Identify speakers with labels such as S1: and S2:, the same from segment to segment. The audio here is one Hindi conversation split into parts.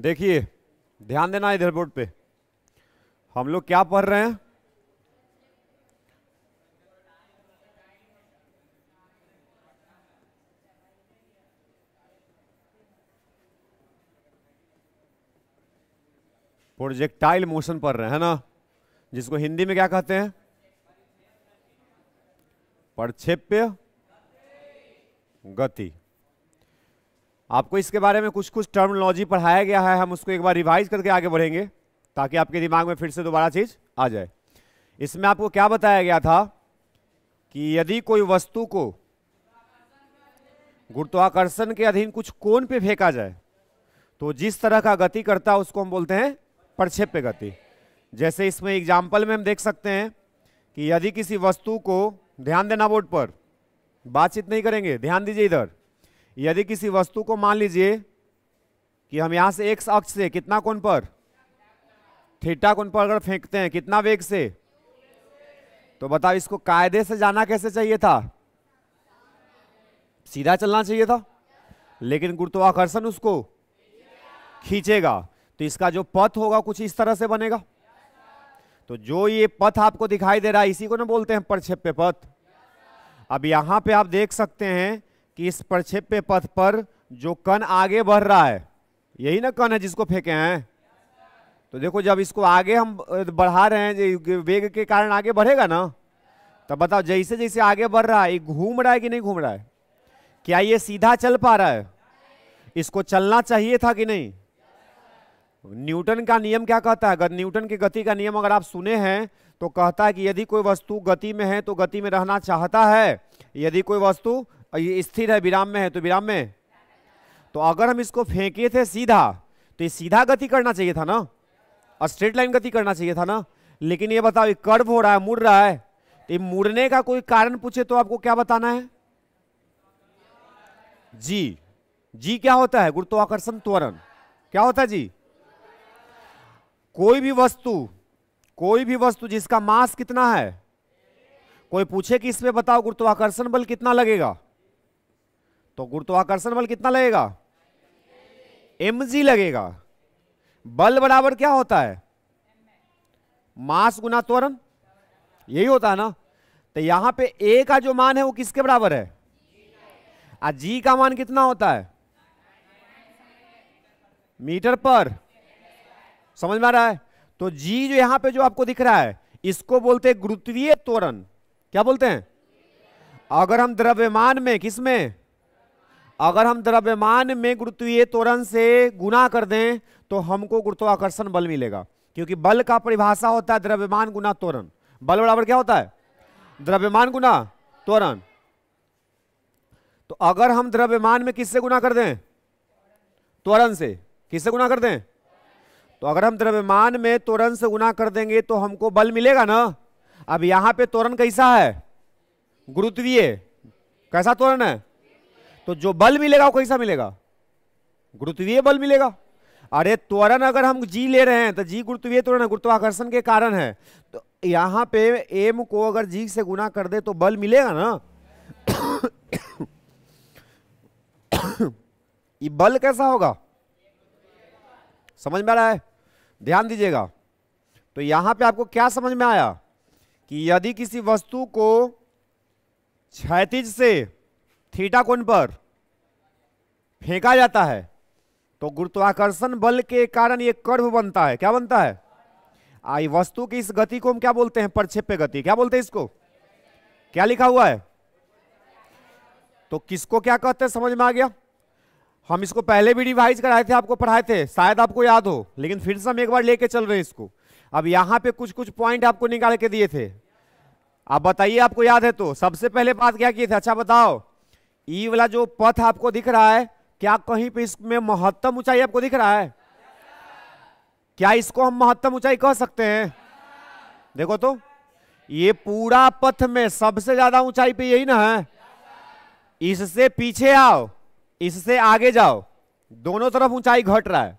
S1: देखिए ध्यान देना इधर बोर्ड पे हम लोग क्या पढ़ रहे हैं प्रोजेक्टाइल मोशन पढ़ रहे हैं ना जिसको हिंदी में क्या कहते हैं प्रक्षेप्य गति आपको इसके बारे में कुछ कुछ टर्मिनोलॉजी पढ़ाया गया है हम उसको एक बार रिवाइज करके आगे बढ़ेंगे ताकि आपके दिमाग में फिर से दोबारा चीज़ आ जाए इसमें आपको क्या बताया गया था कि यदि कोई वस्तु को गुरुत्वाकर्षण के अधीन कुछ कोण पे फेंका जाए तो जिस तरह का गति करता है उसको हम बोलते हैं पे गति जैसे इसमें एग्जाम्पल में हम देख सकते हैं कि यदि किसी वस्तु को ध्यान देना बोर्ड पर बातचीत नहीं करेंगे ध्यान दीजिए इधर यदि किसी वस्तु को मान लीजिए कि हम यहां से एक्स अक्ष से कितना कोण पर थीटा कोण पर अगर फेंकते हैं कितना वेग से तो बताओ इसको कायदे से जाना कैसे चाहिए था सीधा चलना चाहिए था लेकिन गुरुत्वाकर्षण उसको खींचेगा तो इसका जो पथ होगा कुछ इस तरह से बनेगा तो जो ये पथ आपको दिखाई दे रहा है इसी को ना बोलते हैं प्रक्षेप्य पथ अब यहां पे आप देख सकते हैं कि इस प्रक्षेप्य पथ पर जो कण आगे बढ़ रहा है यही ना कण है जिसको फेंके हैं तो देखो जब इसको आगे हम बढ़ा रहे हैं वेग के कारण आगे बढ़ेगा ना तब बताओ जैसे जैसे आगे बढ़ रहा है घूम रहा है कि नहीं घूम रहा है क्या ये सीधा चल पा रहा है इसको चलना चाहिए था कि नहीं न्यूटन का नियम क्या कहता है अगर न्यूटन की गति का नियम अगर आप सुने हैं तो कहता है कि यदि कोई वस्तु गति में है तो गति में रहना चाहता है यदि कोई वस्तु और ये स्थिर है विराम में है तो विराम में तो अगर हम इसको फेंके थे सीधा तो ये सीधा गति करना चाहिए था ना और स्ट्रेट लाइन गति करना चाहिए था ना लेकिन ये बताओ ये कर्व हो रहा है मुड़ रहा है तो ये मुड़ने का कोई कारण पूछे तो आपको क्या बताना है जी जी क्या होता है गुरुत्वाकर्षण त्वरण क्या होता है जी कोई भी वस्तु कोई भी वस्तु जिसका मास कितना है कोई पूछे कि इसमें बताओ गुरुत्वाकर्षण बल कितना लगेगा तो गुरुत्वाकर्षण बल कितना लगेगा एम जी लगेगा बल बराबर क्या होता है मास गुना त्वरण यही होता है ना तो यहां पे ए का जो मान है वो किसके बराबर है आ जी का मान कितना होता है मीटर पर समझ में आ रहा है तो जी जो यहां पे जो आपको दिख रहा है इसको बोलते हैं गुरुत्वीय त्वरण क्या बोलते हैं अगर हम द्रव्यमान में किसमें अगर हम द्रव्यमान में गुरुत्वीय त्वरण से गुना कर दें तो हमको गुरुत्वाकर्षण बल मिलेगा क्योंकि बल का परिभाषा होता है द्रव्यमान गुना त्वरण बल बराबर क्या होता है द्रव्यमान गुना त्वरण तो अगर हम द्रव्यमान में किससे गुना कर दें त्वरण से किससे गुना कर दें तो अगर हम द्रव्यमान में त्वरण से गुना कर देंगे तो हमको बल मिलेगा ना अब यहां पे त्वरण कैसा है गुरुत्वीय कैसा त्वरण है तो जो बल मिलेगा वो कैसा मिलेगा गुरुत्वीय बल मिलेगा अरे त्वरण अगर हम जी ले रहे हैं तो जी गुरुत्वीय त्वरण गुरुत्वाकर्षण के कारण है तो यहां पे एम को अगर जी से गुना कर दे तो बल मिलेगा ना ये बल कैसा होगा समझ में आ रहा है ध्यान दीजिएगा तो यहां पे आपको क्या समझ में आया कि यदि किसी वस्तु को क्षैतिज से थीटा कोण पर फेंका जाता है तो गुरुत्वाकर्षण बल के कारण ये कर्व बनता है क्या बनता है आई वस्तु की इस गति को हम क्या बोलते हैं परक्षेप्य गति क्या बोलते हैं इसको क्या लिखा हुआ है तो किसको क्या कहते हैं समझ में आ गया हम इसको पहले भी रिवाइज कराए थे आपको पढ़ाए थे शायद आपको याद हो लेकिन फिर से हम एक बार लेके चल रहे हैं इसको अब यहां पे कुछ कुछ पॉइंट आपको निकाल के दिए थे आप बताइए आपको याद है तो सबसे पहले बात क्या किए थे अच्छा बताओ ये वाला जो पथ आपको दिख रहा है क्या कहीं पे इसमें महत्तम ऊंचाई आपको दिख रहा है क्या इसको हम महत्तम ऊंचाई कह सकते हैं देखो तो ये पूरा पथ में सबसे ज्यादा ऊंचाई पे यही ना है इससे पीछे आओ इससे आगे जाओ दोनों तरफ ऊंचाई घट रहा है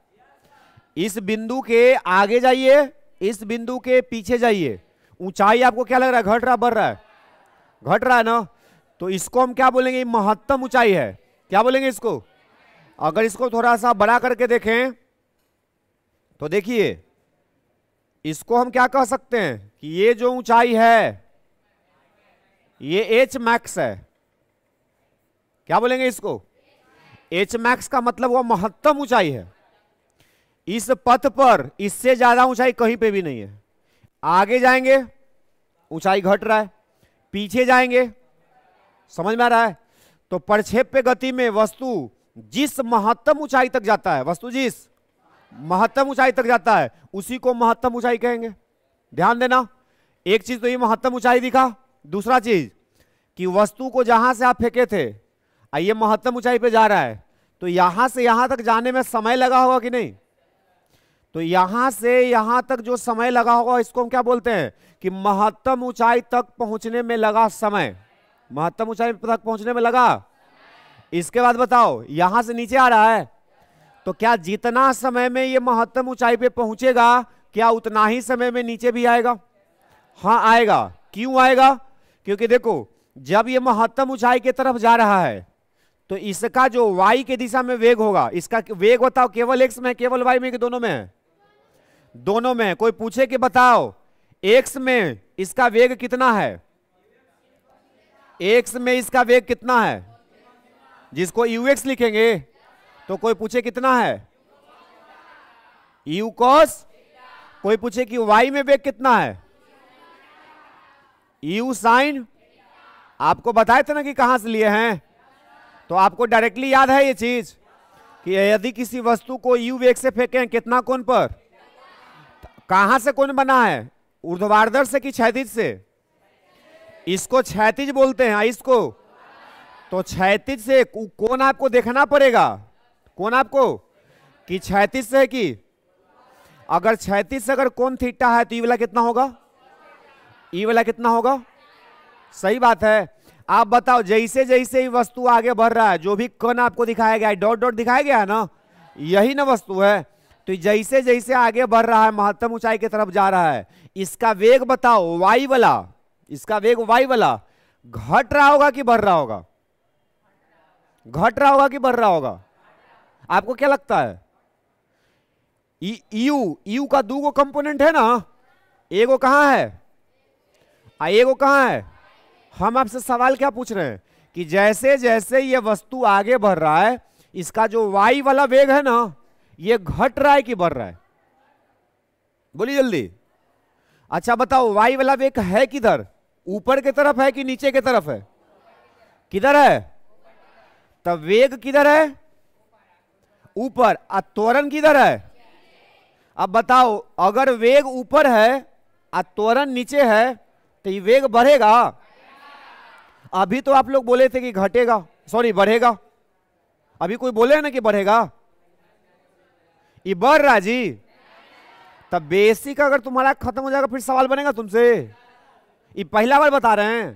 S1: इस बिंदु के आगे जाइए इस बिंदु के पीछे जाइए ऊंचाई आपको क्या लग रहा है घट रहा बढ़ रहा है घट रहा है ना तो इसको हम क्या बोलेंगे महत्तम ऊंचाई है क्या बोलेंगे इसको अगर इसको थोड़ा सा बड़ा करके देखें तो देखिए इसको हम क्या कह सकते हैं कि ये जो ऊंचाई है ये एच मैक्स है क्या बोलेंगे इसको एच मैक्स का मतलब वह महत्तम ऊंचाई है इस पथ पर इससे ज्यादा ऊंचाई कहीं पे भी नहीं है आगे जाएंगे ऊंचाई घट रहा है पीछे जाएंगे समझ में आ रहा है तो परक्षेप्य गति में वस्तु जिस महत्तम ऊंचाई तक जाता है वस्तु जिस महत्तम ऊंचाई तक जाता है उसी को महत्तम ऊंचाई कहेंगे ध्यान देना एक चीज तो ये महत्तम ऊंचाई दिखा दूसरा चीज कि वस्तु को जहां से आप फेंके थे ये महत्तम ऊंचाई पे जा रहा है तो यहां से यहां तक जाने में समय लगा होगा कि नहीं तो यहां से यहां तक जो समय लगा होगा इसको हम क्या बोलते हैं कि महत्तम ऊंचाई तक पहुंचने में लगा समय महत्तम ऊंचाई तक पहुंचने में लगा इसके बाद बताओ यहां से नीचे आ रहा है तो क्या जितना समय में ये महत्तम ऊंचाई पे पहुंचेगा क्या उतना ही समय में नीचे भी आएगा हाँ आएगा क्यों आएगा क्योंकि देखो जब ये महत्तम ऊंचाई की तरफ जा रहा है तो इसका जो y के दिशा में वेग होगा इसका वेग बताओ केवल x में केवल y में कि दोनों में है दोनों में कोई पूछे कि बताओ x में इसका वेग कितना है एक्स में इसका वेग कितना है जिसको यू एक्स लिखेंगे तो कोई पूछे कितना है यू कॉस कोई पूछे कि वाई में वेग कितना है यू साइन आपको बताए थे ना कि कहां से लिए हैं तो आपको डायरेक्टली याद है ये चीज कि यदि किसी वस्तु को यू वेग से फेंके कितना कोण पर कहां से कोण बना है ऊर्ध्वाधर से कि क्षैतिज से इसको छैतीज बोलते हैं इसको तो छैतीज से कौन आपको देखना पड़ेगा कौन आपको कि छैतीस से है कि अगर छैतीस से अगर कौन थीटा है तो ई वाला कितना होगा ई वाला कितना होगा सही बात है आप बताओ जैसे जैसे ये वस्तु आगे बढ़ रहा है जो भी कण आपको दिखाया गया है डॉट डॉट दिखाया गया है ना यही ना वस्तु है तो जैसे जैसे आगे बढ़ रहा है महत्तम ऊंचाई की तरफ जा रहा है इसका वेग बताओ वाई वाला इसका वेग वाई वाला घट रहा होगा कि बढ़ रहा होगा घट रहा होगा कि बढ़ रहा होगा आपको क्या लगता है यू यू का दो कंपोनेंट है ना एगो कहां है वो कहां है हम आपसे सवाल क्या पूछ रहे हैं कि जैसे जैसे ये वस्तु आगे बढ़ रहा है इसका जो वाई वाला वेग है ना ये घट रहा है कि बढ़ रहा है बोलिए जल्दी अच्छा बताओ वाई वाला वेग है किधर ऊपर की तरफ है कि नीचे की तरफ है किधर है तब वेग किधर है ऊपर और त्वरण किधर है अब बताओ अगर वेग ऊपर है और त्वरण नीचे है तो ये वेग बढ़ेगा अभी तो आप लोग बोले थे कि घटेगा सॉरी बढ़ेगा अभी कोई बोले ना कि बढ़ेगा ये बढ़ रहा जी तब बेसिक अगर तुम्हारा खत्म हो जाएगा फिर सवाल बनेगा तुमसे ये पहला बार बता रहे हैं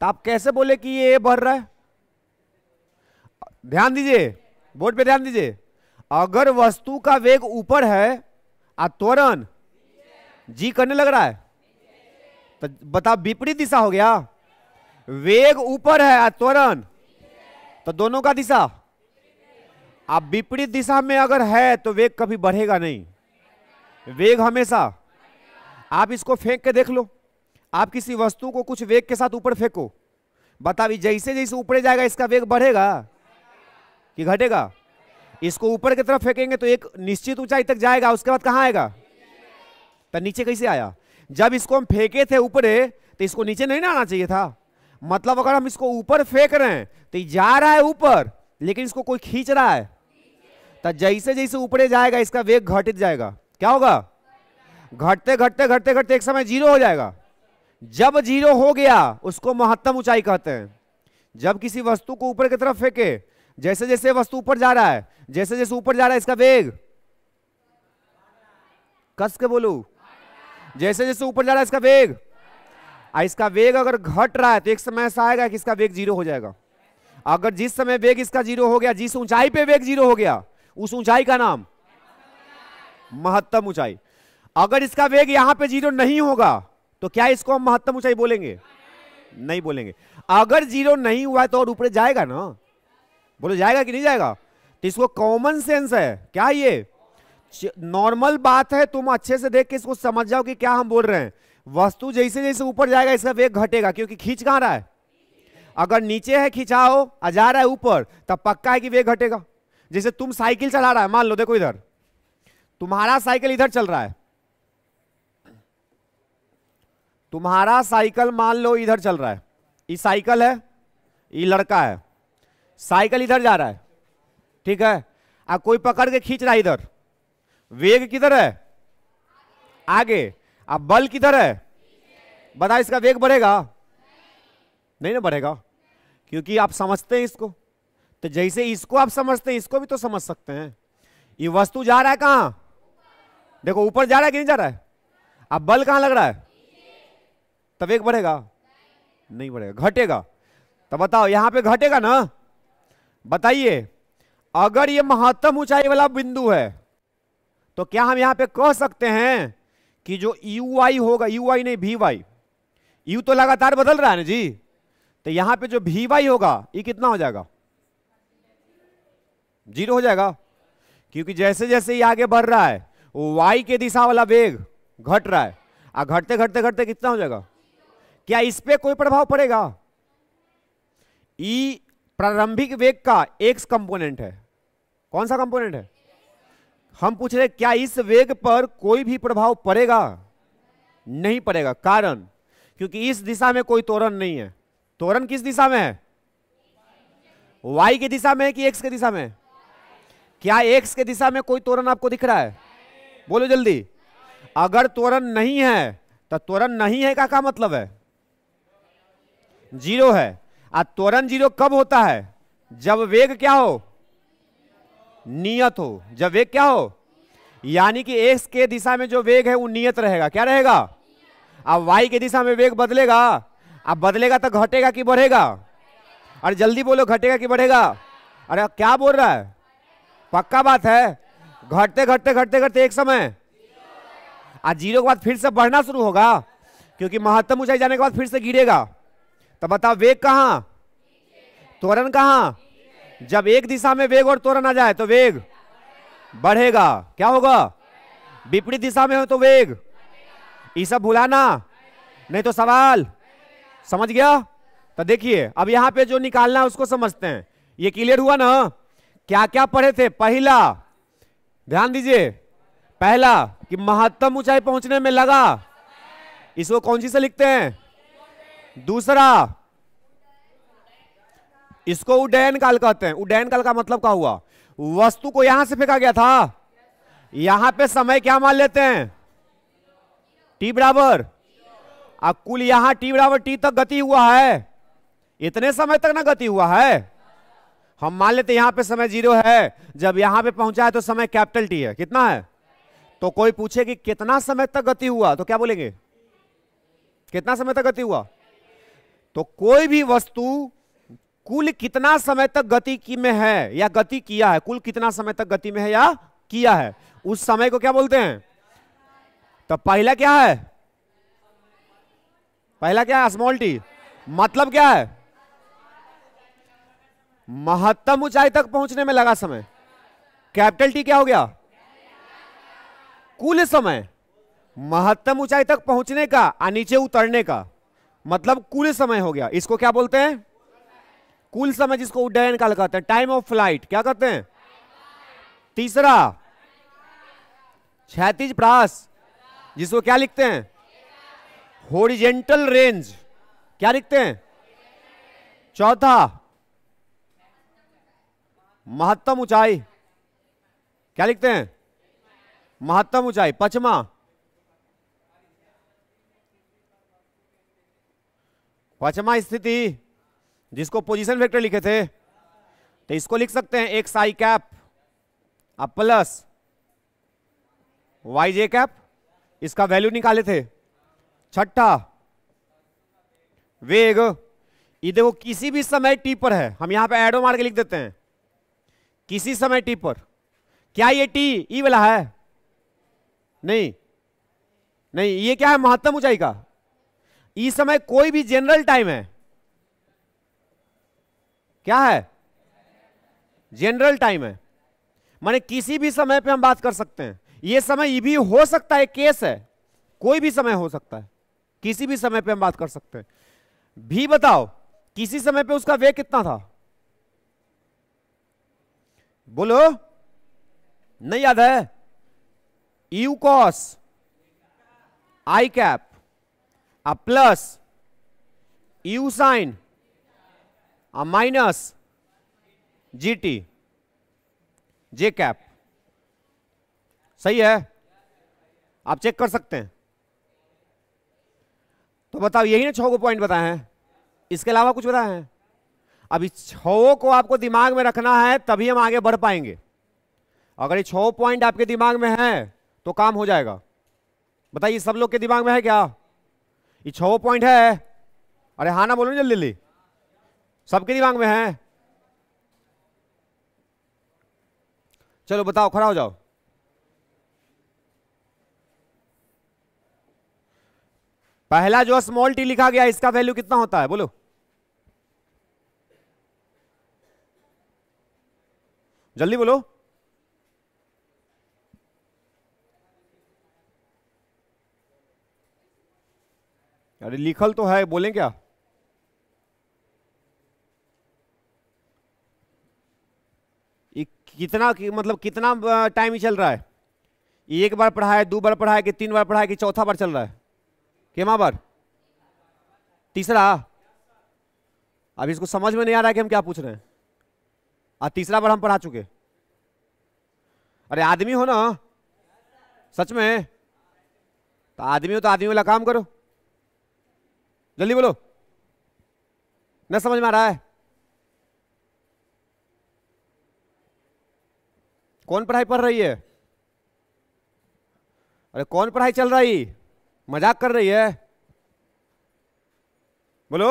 S1: तो आप कैसे बोले कि ये बढ़ रहा है ध्यान दीजिए बोर्ड पे ध्यान दीजिए अगर वस्तु का वेग ऊपर है और त्वरण जी करने लग रहा है तो बताओ विपरीत दिशा हो गया वेग ऊपर है और त्वरण तो दोनों का दिशा आप विपरीत दिशा में अगर है तो वेग कभी बढ़ेगा नहीं वेग हमेशा आप इसको फेंक के देख लो आप किसी वस्तु को कुछ वेग के साथ ऊपर फेंको बताओ जैसे जैसे ऊपर जाएगा इसका वेग बढ़ेगा कि घटेगा इसको ऊपर की तरफ फेंकेंगे तो एक निश्चित ऊंचाई तक जाएगा उसके बाद कहाँ आएगा तो नीचे कैसे आया जब इसको हम फेंके थे ऊपर तो इसको नीचे नहीं ना आना चाहिए था मतलब अगर हम इसको ऊपर फेंक रहे हैं तो जा रहा है ऊपर लेकिन इसको कोई खींच रहा है तो जैसे जैसे ऊपर जाएगा इसका वेग घटित जाएगा क्या होगा घटते घटते घटते घटते एक समय जीरो हो जाएगा जब जीरो हो गया उसको महत्तम ऊंचाई कहते हैं जब किसी वस्तु को ऊपर की तरफ फेंके जैसे जैसे वस्तु ऊपर जा रहा है जैसे जैसे ऊपर जा रहा है इसका वेग कस के बोलू जैसे जैसे ऊपर जा रहा है इसका वेग आ इसका वेग अगर घट रहा है तो एक समय ऐसा आएगा कि इसका वेग जीरो हो जाएगा अगर जिस समय वेग इसका जीरो हो गया जिस ऊंचाई पे वेग जीरो हो गया उस ऊंचाई का नाम महत्तम ऊंचाई अगर इसका वेग यहां पे जीरो नहीं होगा तो क्या इसको हम महत्तम ऊंचाई बोलेंगे नहीं बोलेंगे अगर जीरो नहीं हुआ है तो और ऊपर जाएगा ना बोलो जाएगा कि नहीं जाएगा तो इसको कॉमन सेंस है क्या ये नॉर्मल बात है तुम अच्छे से देख के इसको समझ जाओ कि क्या हम बोल रहे हैं वस्तु जैसे जैसे ऊपर जाएगा इसका वेग घटेगा क्योंकि खींच कहां रहा है अगर नीचे है खिंचाओ आ जा रहा है ऊपर तब पक्का है कि वेग घटेगा जैसे तुम साइकिल चला रहा है मान लो देखो इधर तुम्हारा साइकिल इधर चल रहा है तुम्हारा साइकिल मान लो इधर चल रहा है ये साइकिल है ये लड़का है साइकिल इधर जा रहा है ठीक है आ कोई पकड़ के खींच रहा है इधर वेग किधर है आगे अब बल किधर है बता इसका वेग बढ़ेगा नहीं ना बढ़ेगा क्योंकि आप समझते हैं इसको तो जैसे इसको आप समझते हैं इसको भी तो समझ सकते हैं ये वस्तु जा रहा है कहां देखो ऊपर जा रहा है कि नहीं जा रहा है अब बल कहां लग रहा है तब एक बढ़ेगा नहीं बढ़ेगा घटेगा तो बताओ यहां पे घटेगा ना बताइए अगर ये महत्तम ऊंचाई वाला बिंदु है तो क्या हम यहां पे कह सकते हैं कि जो यू आई होगा यू आई नहीं भी वाई यू तो लगातार बदल रहा है ना जी तो यहां पे जो भी वाई होगा ये कितना हो जाएगा जीरो हो जाएगा क्योंकि जैसे जैसे ये आगे बढ़ रहा है वाई के दिशा वाला वेग घट रहा है आ घटते घटते घटते कितना हो जाएगा क्या इस पे कोई प्रभाव पड़ेगा ई e प्रारंभिक वेग का एक्स कंपोनेंट है कौन सा कंपोनेंट है हम पूछ रहे क्या इस वेग पर कोई भी प्रभाव पड़ेगा नहीं पड़ेगा कारण क्योंकि इस दिशा में कोई तोरण नहीं है तोरण किस दिशा में है वाई की दिशा में है कि एक्स की दिशा में क्या एक्स के दिशा में कोई तोरण आपको दिख रहा है बोलो जल्दी अगर तोरण नहीं है तो तोरण नहीं है का क्या मतलब है जीरो है आ त्वरण जीरो कब होता है जब वेग क्या हो नियत हो जब वेग क्या हो यानी कि एक्स के दिशा में जो वेग है वो नियत रहेगा क्या रहेगा अब वाई के दिशा में वेग बदलेगा अब बदलेगा तो घटेगा कि बढ़ेगा और जल्दी बोलो घटेगा कि बढ़ेगा अरे क्या बोल रहा है पक्का बात है घटते घटते घटते घटते एक समय आज जीरो के बाद फिर से बढ़ना शुरू होगा क्योंकि महत्तम ऊंचाई जाने के बाद फिर से गिरेगा तो बताओ वेग कहाँ त्वरण कहाँ जब एक दिशा में वेग और त्वरण आ जाए तो वेग बढ़ेगा क्या होगा विपरीत दिशा में हो तो वेग ये सब भुलाना नहीं तो सवाल समझ गया तो देखिए अब यहाँ पे जो निकालना है उसको समझते हैं ये क्लियर हुआ ना क्या क्या पढ़े थे पहला ध्यान दीजिए पहला कि महत्तम ऊंचाई पहुंचने में लगा इसको कौन सी से लिखते हैं दूसरा इसको उडयन काल कहते हैं उडयन काल का मतलब क्या हुआ वस्तु को यहां से फेंका गया था यहां पे समय क्या मान लेते हैं टी बराबर अब कुल यहां टी बराबर टी तक गति हुआ है इतने समय तक ना गति हुआ है हम मान लेते यहां पे समय जीरो है जब यहां पे पहुंचा है तो समय कैपिटल टी है कितना है तो कोई पूछे कि कितना समय तक गति हुआ तो क्या बोलेंगे कितना समय तक गति हुआ तो कोई भी वस्तु कुल कितना समय तक गति की में है या गति किया है कुल कितना समय तक गति में है या किया है उस समय को क्या बोलते हैं तो पहला क्या है पहला क्या है स्मॉल टी मतलब क्या है महत्तम ऊंचाई तक पहुंचने में लगा समय कैपिटल टी क्या हो गया कुल समय महत्तम ऊंचाई तक पहुंचने का और नीचे उतरने का मतलब कुल समय हो गया इसको क्या बोलते हैं कुल समय जिसको उड्डयन काल कहते हैं टाइम ऑफ फ्लाइट क्या कहते हैं तीसरा क्षैतिज प्रास जिसको क्या लिखते हैं होरिजेंटल रेंज क्या लिखते हैं चौथा महत्तम ऊंचाई क्या लिखते हैं महत्तम ऊंचाई पचमा पांचवा स्थिति जिसको पोजीशन वेक्टर लिखे थे तो इसको लिख सकते हैं एक साई कैप अब प्लस वाई जे कैप इसका वैल्यू निकाले थे छठा वेग ये देखो किसी भी समय टी पर है हम यहां पे एडो मार के लिख देते हैं किसी समय टी पर क्या ये टी ई e वाला है नहीं नहीं ये क्या है महत्तम ऊंचाई का इस समय कोई भी जनरल टाइम है क्या है जनरल टाइम है माने किसी भी समय पे हम बात कर सकते हैं यह समय ये भी हो सकता है केस है कोई भी समय हो सकता है किसी भी समय पे हम बात कर सकते हैं भी बताओ किसी समय पे उसका वे कितना था बोलो नहीं याद है u cos i cap plus u sine sine આ માઇનસ जीटी जे कैप सही है आप चेक कर सकते हैं तो बताओ यही ना छो को पॉइंट बताए हैं इसके अलावा कुछ बताए हैं अभी छो को आपको दिमाग में रखना है तभी हम आगे बढ़ पाएंगे अगर ये छो पॉइंट आपके दिमाग में है तो काम हो जाएगा बताइए सब लोग के दिमाग में है क्या ये छो पॉइंट है अरे हाँ ना बोलो जल्दी जल्दी सबके दिमाग में है चलो बताओ खड़ा हो जाओ पहला जो स्मॉल टी लिखा गया इसका वैल्यू कितना होता है बोलो जल्दी बोलो अरे लिखल तो है बोलें क्या कितना कि, मतलब कितना टाइम ही चल रहा है एक बार पढ़ा है दो बार पढ़ा है कि तीन बार पढ़ा है कि चौथा बार चल रहा है केमा बार तीसरा अभी इसको समझ में नहीं आ रहा है कि हम क्या पूछ रहे हैं आ तीसरा बार हम पढ़ा चुके अरे आदमी हो ना सच में तो आदमी हो तो आदमी वाला काम करो जल्दी बोलो न समझ में आ रहा है कौन पढ़ाई पढ़ रही है अरे कौन पढ़ाई चल रही मजाक कर रही है बोलो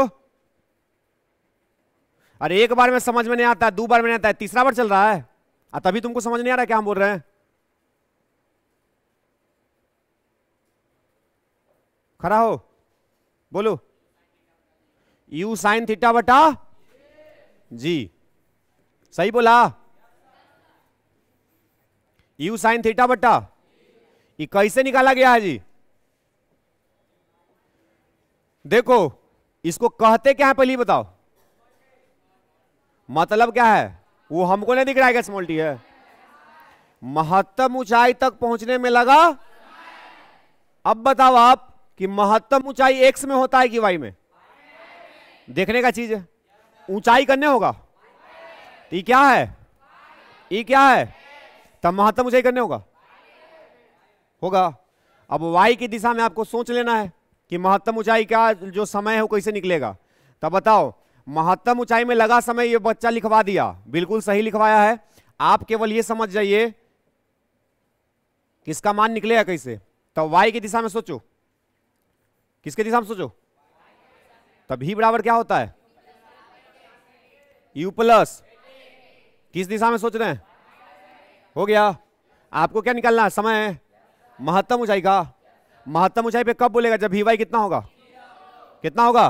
S1: अरे एक बार में समझ में नहीं आता दो बार में नहीं आता है तीसरा बार चल रहा है और तभी तुमको समझ नहीं आ रहा क्या हम बोल रहे हैं खड़ा हो बोलो यू साइन थीटा बटा जी सही बोला यू साइन थीटा बटा ये कैसे निकाला गया है जी देखो इसको कहते क्या है पहले बताओ मतलब क्या है वो हमको नहीं दिख रहा है स्मॉल टी है महत्तम ऊंचाई तक पहुंचने में लगा अब बताओ आप कि महत्तम ऊंचाई एक्स में होता है कि वाई में देखने का चीज है ऊंचाई करने होगा तो ये क्या है ये क्या है तब महत्तम ऊंचाई करने होगा होगा अब वाई की दिशा में आपको सोच लेना है कि महत्तम ऊंचाई का जो समय है वो कैसे निकलेगा तब बताओ महत्तम ऊंचाई में लगा समय ये बच्चा लिखवा दिया बिल्कुल सही लिखवाया है आप केवल ये समझ जाइए किसका मान निकलेगा कैसे तब वाई की दिशा में सोचो किसके दिशा में सोचो ही बराबर क्या होता है यू प्लस किस दिशा में सोच रहे हैं हो गया आपको क्या निकालना है समय है महत्तम ऊंचाई का महत्तम ऊंचाई पे कब बोलेगा जब ही वाई कितना होगा कितना होगा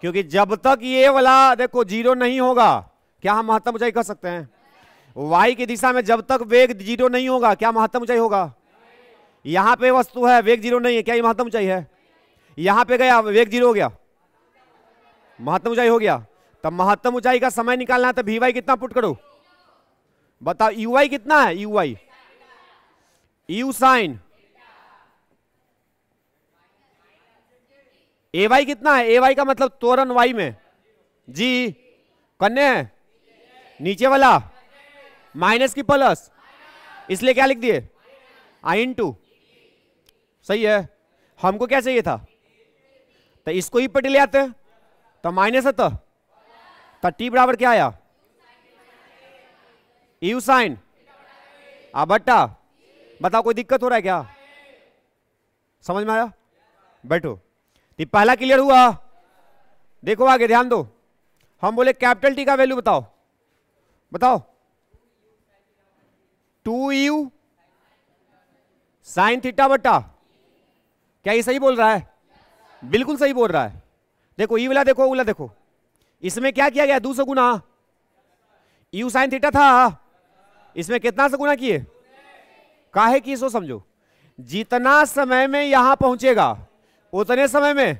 S1: क्योंकि जब तक ये वाला देखो जीरो नहीं होगा क्या हम महत्तम ऊंचाई कर सकते हैं वाई की दिशा में जब तक वेग जीरो नहीं होगा क्या महत्तम ऊंचाई होगा यहां पे वस्तु है वेग जीरो नहीं है क्या ये महत्तम ऊंचाई है यहां पे गया वेग जीरो हो गया महत्तम ऊंचाई हो गया तब महत्तम ऊंचाई का समय निकालना है तो भीवाई कितना पुट करो बताओ यू कितना है u u sine a y कितना है ए वाई का मतलब तोरण वाई में जी कन्या है नीचे वाला माइनस की प्लस इसलिए क्या लिख दिए आई इन टू सही है हमको क्या चाहिए था तो इसको ही पटी ले आते हैं तो माइनस है तो तो टी बराबर क्या आया यू e साइन आ बट्टा बताओ कोई दिक्कत हो रहा है क्या समझ में आया बैठो तो पहला क्लियर हुआ देखो आगे ध्यान दो हम बोले कैपिटल टी का वैल्यू बताओ बताओ टू यू साइन थीटा बट्टा क्या ये सही बोल रहा है बिल्कुल सही बोल रहा है देखो ई वाला देखो वाला देखो इसमें क्या किया गया दो सौ गुना यू साइन थीटा था इसमें कितना से गुना किए काहे की सो समझो जितना समय में यहां पहुंचेगा उतने समय में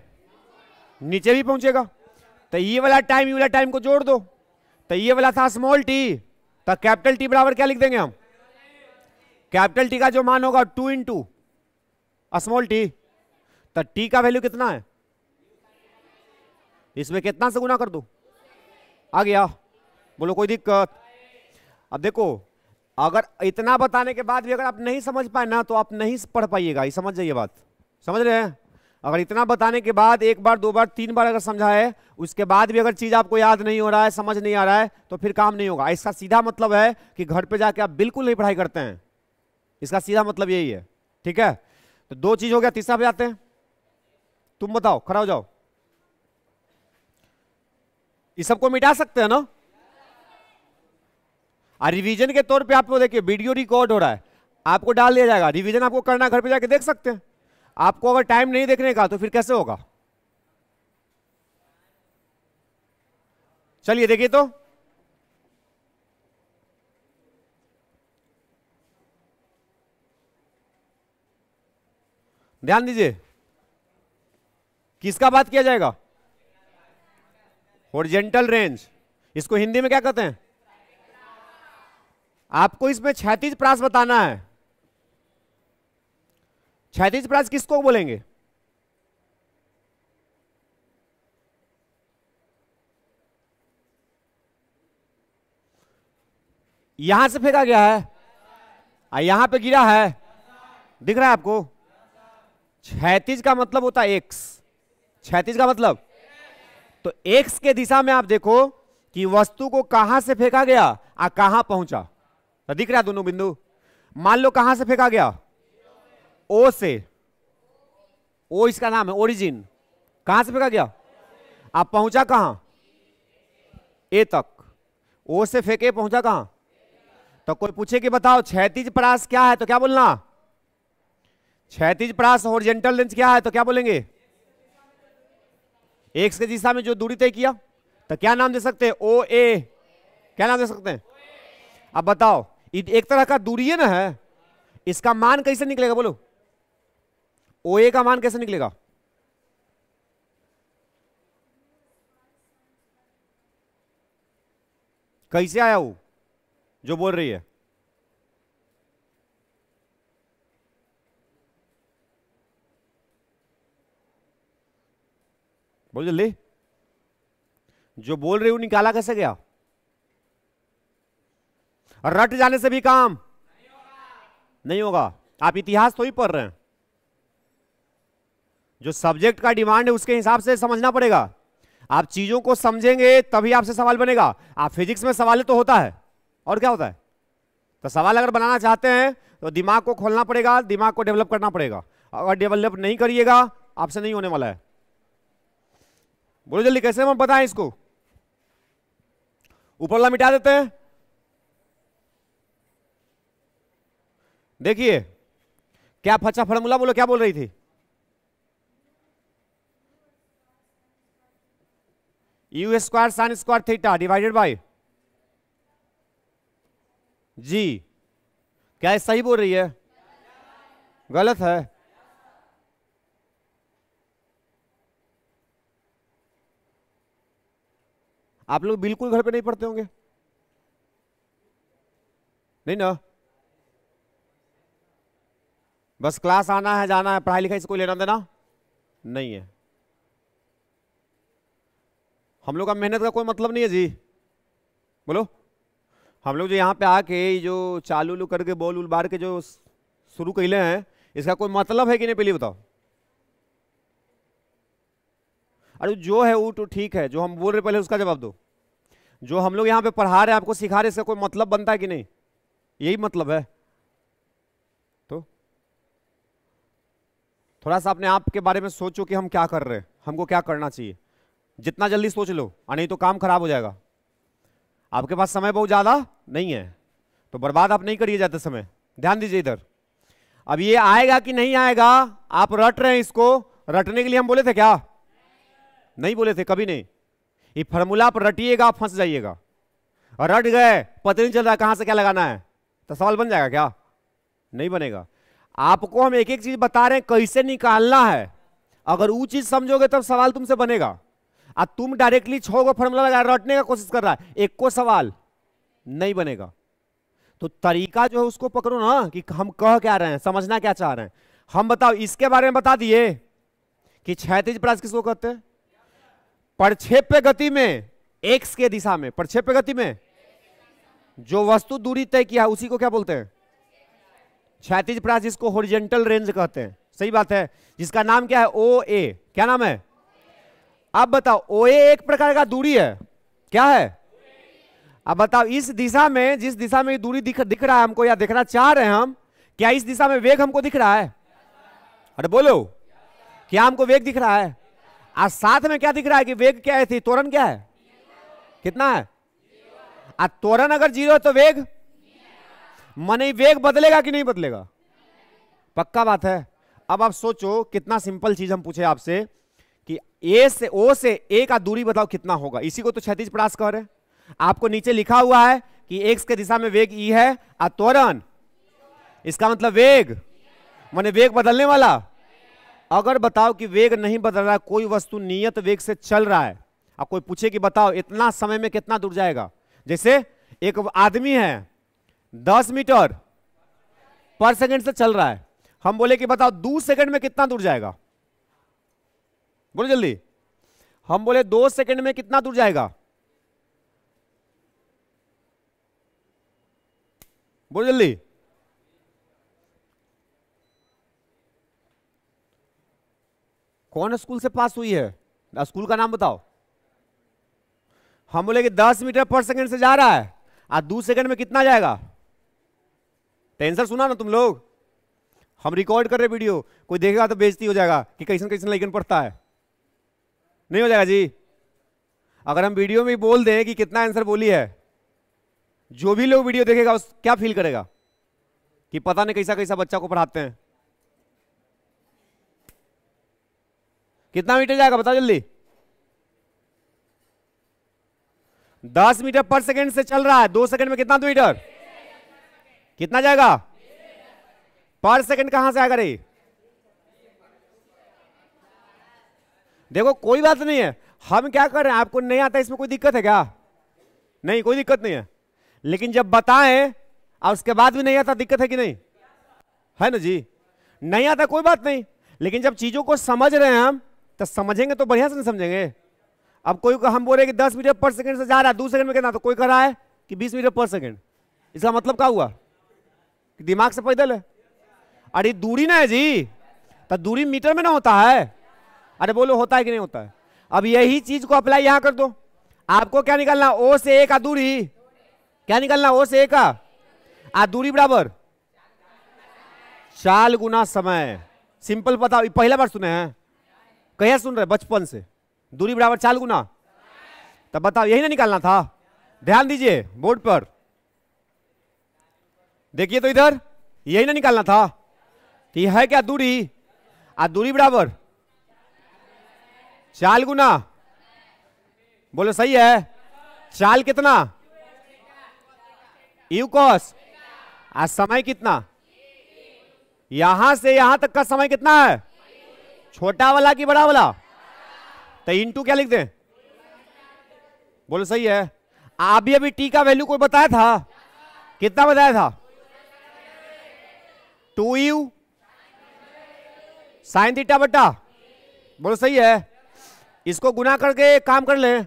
S1: नीचे भी पहुंचेगा तो ये वाला टाइम ये वाला टाइम को जोड़ दो तो ये वाला था स्मॉल टी तो कैपिटल टी बराबर क्या लिख देंगे हम कैपिटल टी का जो मान होगा two into small t तो टी का वैल्यू कितना है इसमें कितना से गुना कर दो आ गया बोलो कोई दिक्कत अब देखो अगर इतना बताने के बाद भी अगर आप नहीं समझ पाए ना तो आप नहीं पढ़ पाइएगा ये समझ जाइए बात समझ रहे हैं अगर इतना बताने के बाद एक बार दो बार तीन बार अगर समझा है उसके बाद भी अगर चीज़ आपको याद नहीं हो रहा है समझ नहीं आ रहा है तो फिर काम नहीं होगा इसका सीधा मतलब है कि घर पे जाके आप बिल्कुल नहीं पढ़ाई करते हैं इसका सीधा मतलब यही है ठीक है तो दो चीज़ हो गया तीसरा पे जाते हैं तुम बताओ खड़ा हो जाओ ये सबको मिटा सकते हैं ना रिवीजन के तौर पे आपको देखिए वीडियो रिकॉर्ड हो रहा है आपको डाल दिया जाएगा रिवीजन आपको करना घर पे जाके देख सकते हैं आपको अगर टाइम नहीं देखने का तो फिर कैसे होगा चलिए देखिए तो ध्यान दीजिए किसका बात किया जाएगा हॉरिजेंटल रेंज इसको हिंदी में क्या कहते हैं आपको इसमें छैतीज प्रास बताना है छैतीज प्रास किसको बोलेंगे यहां से फेंका गया है और यहां पे गिरा है दिख रहा है आपको छैतीस का मतलब होता है एक्स छैतीस का मतलब तो एक्स के दिशा में आप देखो कि वस्तु को कहां से फेंका गया आ कहां पहुंचा तो दिख रहा दोनों बिंदु मान लो कहां से फेंका गया ओ से ओ इसका नाम है ओरिजिन कहां से फेंका गया आप पहुंचा कहां ए तक ओ से फेंके पहुंचा कहां तो कोई पूछे कि बताओ छैतीज प्रास क्या है तो क्या बोलना छैतीज परास हॉरिजेंटल लेंस क्या है तो क्या बोलेंगे एक्स के दिशा में जो दूरी तय किया तो क्या नाम दे सकते हैं ओ ए क्या नाम दे सकते हैं अब बताओ एक तरह का दूरी है ना है इसका मान कैसे निकलेगा बोलो ओ ए का मान कैसे निकलेगा कैसे आया वो जो बोल रही है बोल जल्दी जो बोल रही हूं निकाला कैसे गया रट जाने से भी काम नहीं होगा आप इतिहास तो ही पढ़ रहे हैं जो सब्जेक्ट का डिमांड है उसके हिसाब से समझना पड़ेगा आप चीजों को समझेंगे तभी आपसे सवाल बनेगा आप फिजिक्स में सवाल तो होता है और क्या होता है तो सवाल अगर बनाना चाहते हैं तो दिमाग को खोलना पड़ेगा दिमाग को डेवलप करना पड़ेगा अगर डेवलप नहीं करिएगा आपसे नहीं होने वाला है बोलो जल्दी कैसे हम बताएं इसको ऊपर वाला मिटा देते हैं देखिए क्या फचा फर्मूला बोलो क्या बोल रही थी u square sine square theta divided by g क्या सही बोल रही है गलत है आप लोग बिल्कुल घर पे नहीं पढ़ते होंगे नहीं ना बस क्लास आना है जाना है पढ़ाई लिखाई से कोई लेना देना नहीं है हम लोग का मेहनत का कोई मतलब नहीं है जी बोलो हम लोग जो यहाँ पे आके जो चालू उलू करके बॉल उल बार के जो शुरू कर ले हैं इसका कोई मतलब है कि नहीं पहले बताओ अरे जो है वो तो ठीक है जो हम बोल रहे पहले उसका जवाब दो जो हम लोग यहाँ पे पढ़ा रहे हैं आपको सिखा रहे इसका कोई मतलब बनता है कि नहीं यही मतलब है तो थोड़ा सा अपने आप के बारे में सोचो कि हम क्या कर रहे हैं हमको क्या करना चाहिए जितना जल्दी सोच लो और नहीं तो काम खराब हो जाएगा आपके पास समय बहुत ज़्यादा नहीं है तो बर्बाद आप नहीं करिए जाते समय ध्यान दीजिए इधर अब ये आएगा कि नहीं आएगा आप रट रहे हैं इसको रटने के लिए हम बोले थे क्या नहीं बोले थे कभी नहीं ये फार्मूला पर रटिएगा फंस जाइएगा और रट गए पता नहीं चल रहा कहां से क्या लगाना है तो सवाल बन जाएगा क्या नहीं बनेगा आपको हम एक एक चीज बता रहे हैं कैसे निकालना है अगर वो चीज समझोगे तब सवाल तुमसे बनेगा आ तुम डायरेक्टली छो गो फॉर्मूला लगा रटने का कोशिश कर रहा है एक को सवाल नहीं बनेगा तो तरीका जो है उसको पकड़ो ना कि हम कह क्या रहे हैं समझना क्या चाह रहे हैं हम बताओ इसके बारे में बता दिए कि क्षैतिज प्रास किसको कहते हैं परक्षेप्य गति में एक्स के दिशा में परक्षेप्य गति में जो वस्तु दूरी तय किया है उसी को क्या बोलते हैं क्षैतिज प्रास जिसको होरिजेंटल रेंज कहते हैं सही बात है जिसका नाम क्या है ओ ए क्या नाम है अब बताओ ओ ए एक प्रकार का दूरी है क्या है अब बताओ इस दिशा में जिस दिशा में दूरी दिख दिख रहा है हमको या दिखना चाह रहे हैं हम क्या इस दिशा में वेग हमको दिख रहा है अरे बोलो क्या हमको वेग दिख रहा है आज साथ में क्या दिख रहा है कि वेग क्या है थी तोरण क्या है कितना है आज तोरण अगर जीरो है तो वेग मन वेग बदलेगा कि नहीं बदलेगा पक्का बात है अब आप सोचो कितना सिंपल चीज हम पूछे आपसे कि ए से ओ से ए का दूरी बताओ कितना होगा इसी को तो क्षतिज प्रास कह रहे आपको नीचे लिखा हुआ है कि एक्स के दिशा में वेग ई e है और तोरण इसका मतलब वेग मैंने वेग बदलने वाला अगर बताओ कि वेग नहीं बदल रहा कोई वस्तु नियत वेग से चल रहा है अब कोई पूछे कि बताओ इतना समय में कितना दूर जाएगा जैसे एक आदमी है दस मीटर पर सेकंड से चल रहा है हम बोले कि बताओ दो सेकंड में कितना दूर जाएगा बोलो जल्दी हम बोले दो सेकंड में कितना दूर जाएगा बोलो जल्दी कौन स्कूल से पास हुई है स्कूल का नाम बताओ हम बोले कि दस मीटर पर सेकंड से जा रहा है आज दो सेकंड में कितना जाएगा टेंसर सुना ना तुम लोग हम रिकॉर्ड कर रहे वीडियो कोई देखेगा तो बेजती हो जाएगा कि कैसे कैसन लेकिन पढ़ता है नहीं हो जाएगा जी अगर हम वीडियो में बोल दें कि कितना आंसर बोली है जो भी लोग वीडियो देखेगा उस क्या फील करेगा कि पता नहीं कैसा कैसा बच्चा को पढ़ाते हैं कितना मीटर जाएगा बताओ जल्दी दस मीटर पर सेकंड से चल रहा है दो सेकंड में कितना दो मीटर कितना जाएगा पर सेकंड कहां से आएगा रे देखो कोई बात नहीं है हम क्या कर रहे हैं आपको नहीं आता इसमें कोई दिक्कत है क्या नहीं कोई दिक्कत नहीं है लेकिन जब बताएं और उसके बाद भी नहीं आता दिक्कत है कि नहीं है ना जी नहीं आता कोई बात नहीं लेकिन जब चीजों को समझ रहे हैं हम तो समझेंगे तो बढ़िया से नहीं समझेंगे अब कोई हम बोल रहे कि दस मीटर पर सेकंड से जा रहा है दो सेकंड में कहना तो कोई कह रहा है कि बीस मीटर पर सेकंड इसका मतलब क्या हुआ कि दिमाग से पैदल है अरे दूरी ना है जी तो दूरी मीटर में ना होता है अरे बोलो होता है कि नहीं होता है अब यही चीज को अप्लाई यहां कर दो आपको क्या निकालना ओ से ए का दूरी क्या निकालना ओ से ए का आ दूरी बराबर चाल गुना समय सिंपल पता पहला बार सुने हैं कहे सुन रहे बचपन से दूरी बराबर चाल गुना तब बताओ यही ना निकालना था ध्यान दीजिए बोर्ड पर देखिए तो इधर यही ना निकालना था कि है क्या दूरी आ दूरी बराबर चाल गुना बोलो सही है चाल कितना यू कॉस आ समय कितना यहां से यहां तक का समय कितना है छोटा वाला कि बड़ा वाला तो इंटू क्या लिख दें बोलो सही है अभी अभी टी का वैल्यू कोई बताया था कितना बताया था टू यू साइन थीटा बट्टा बोलो सही है इसको गुना करके काम कर लें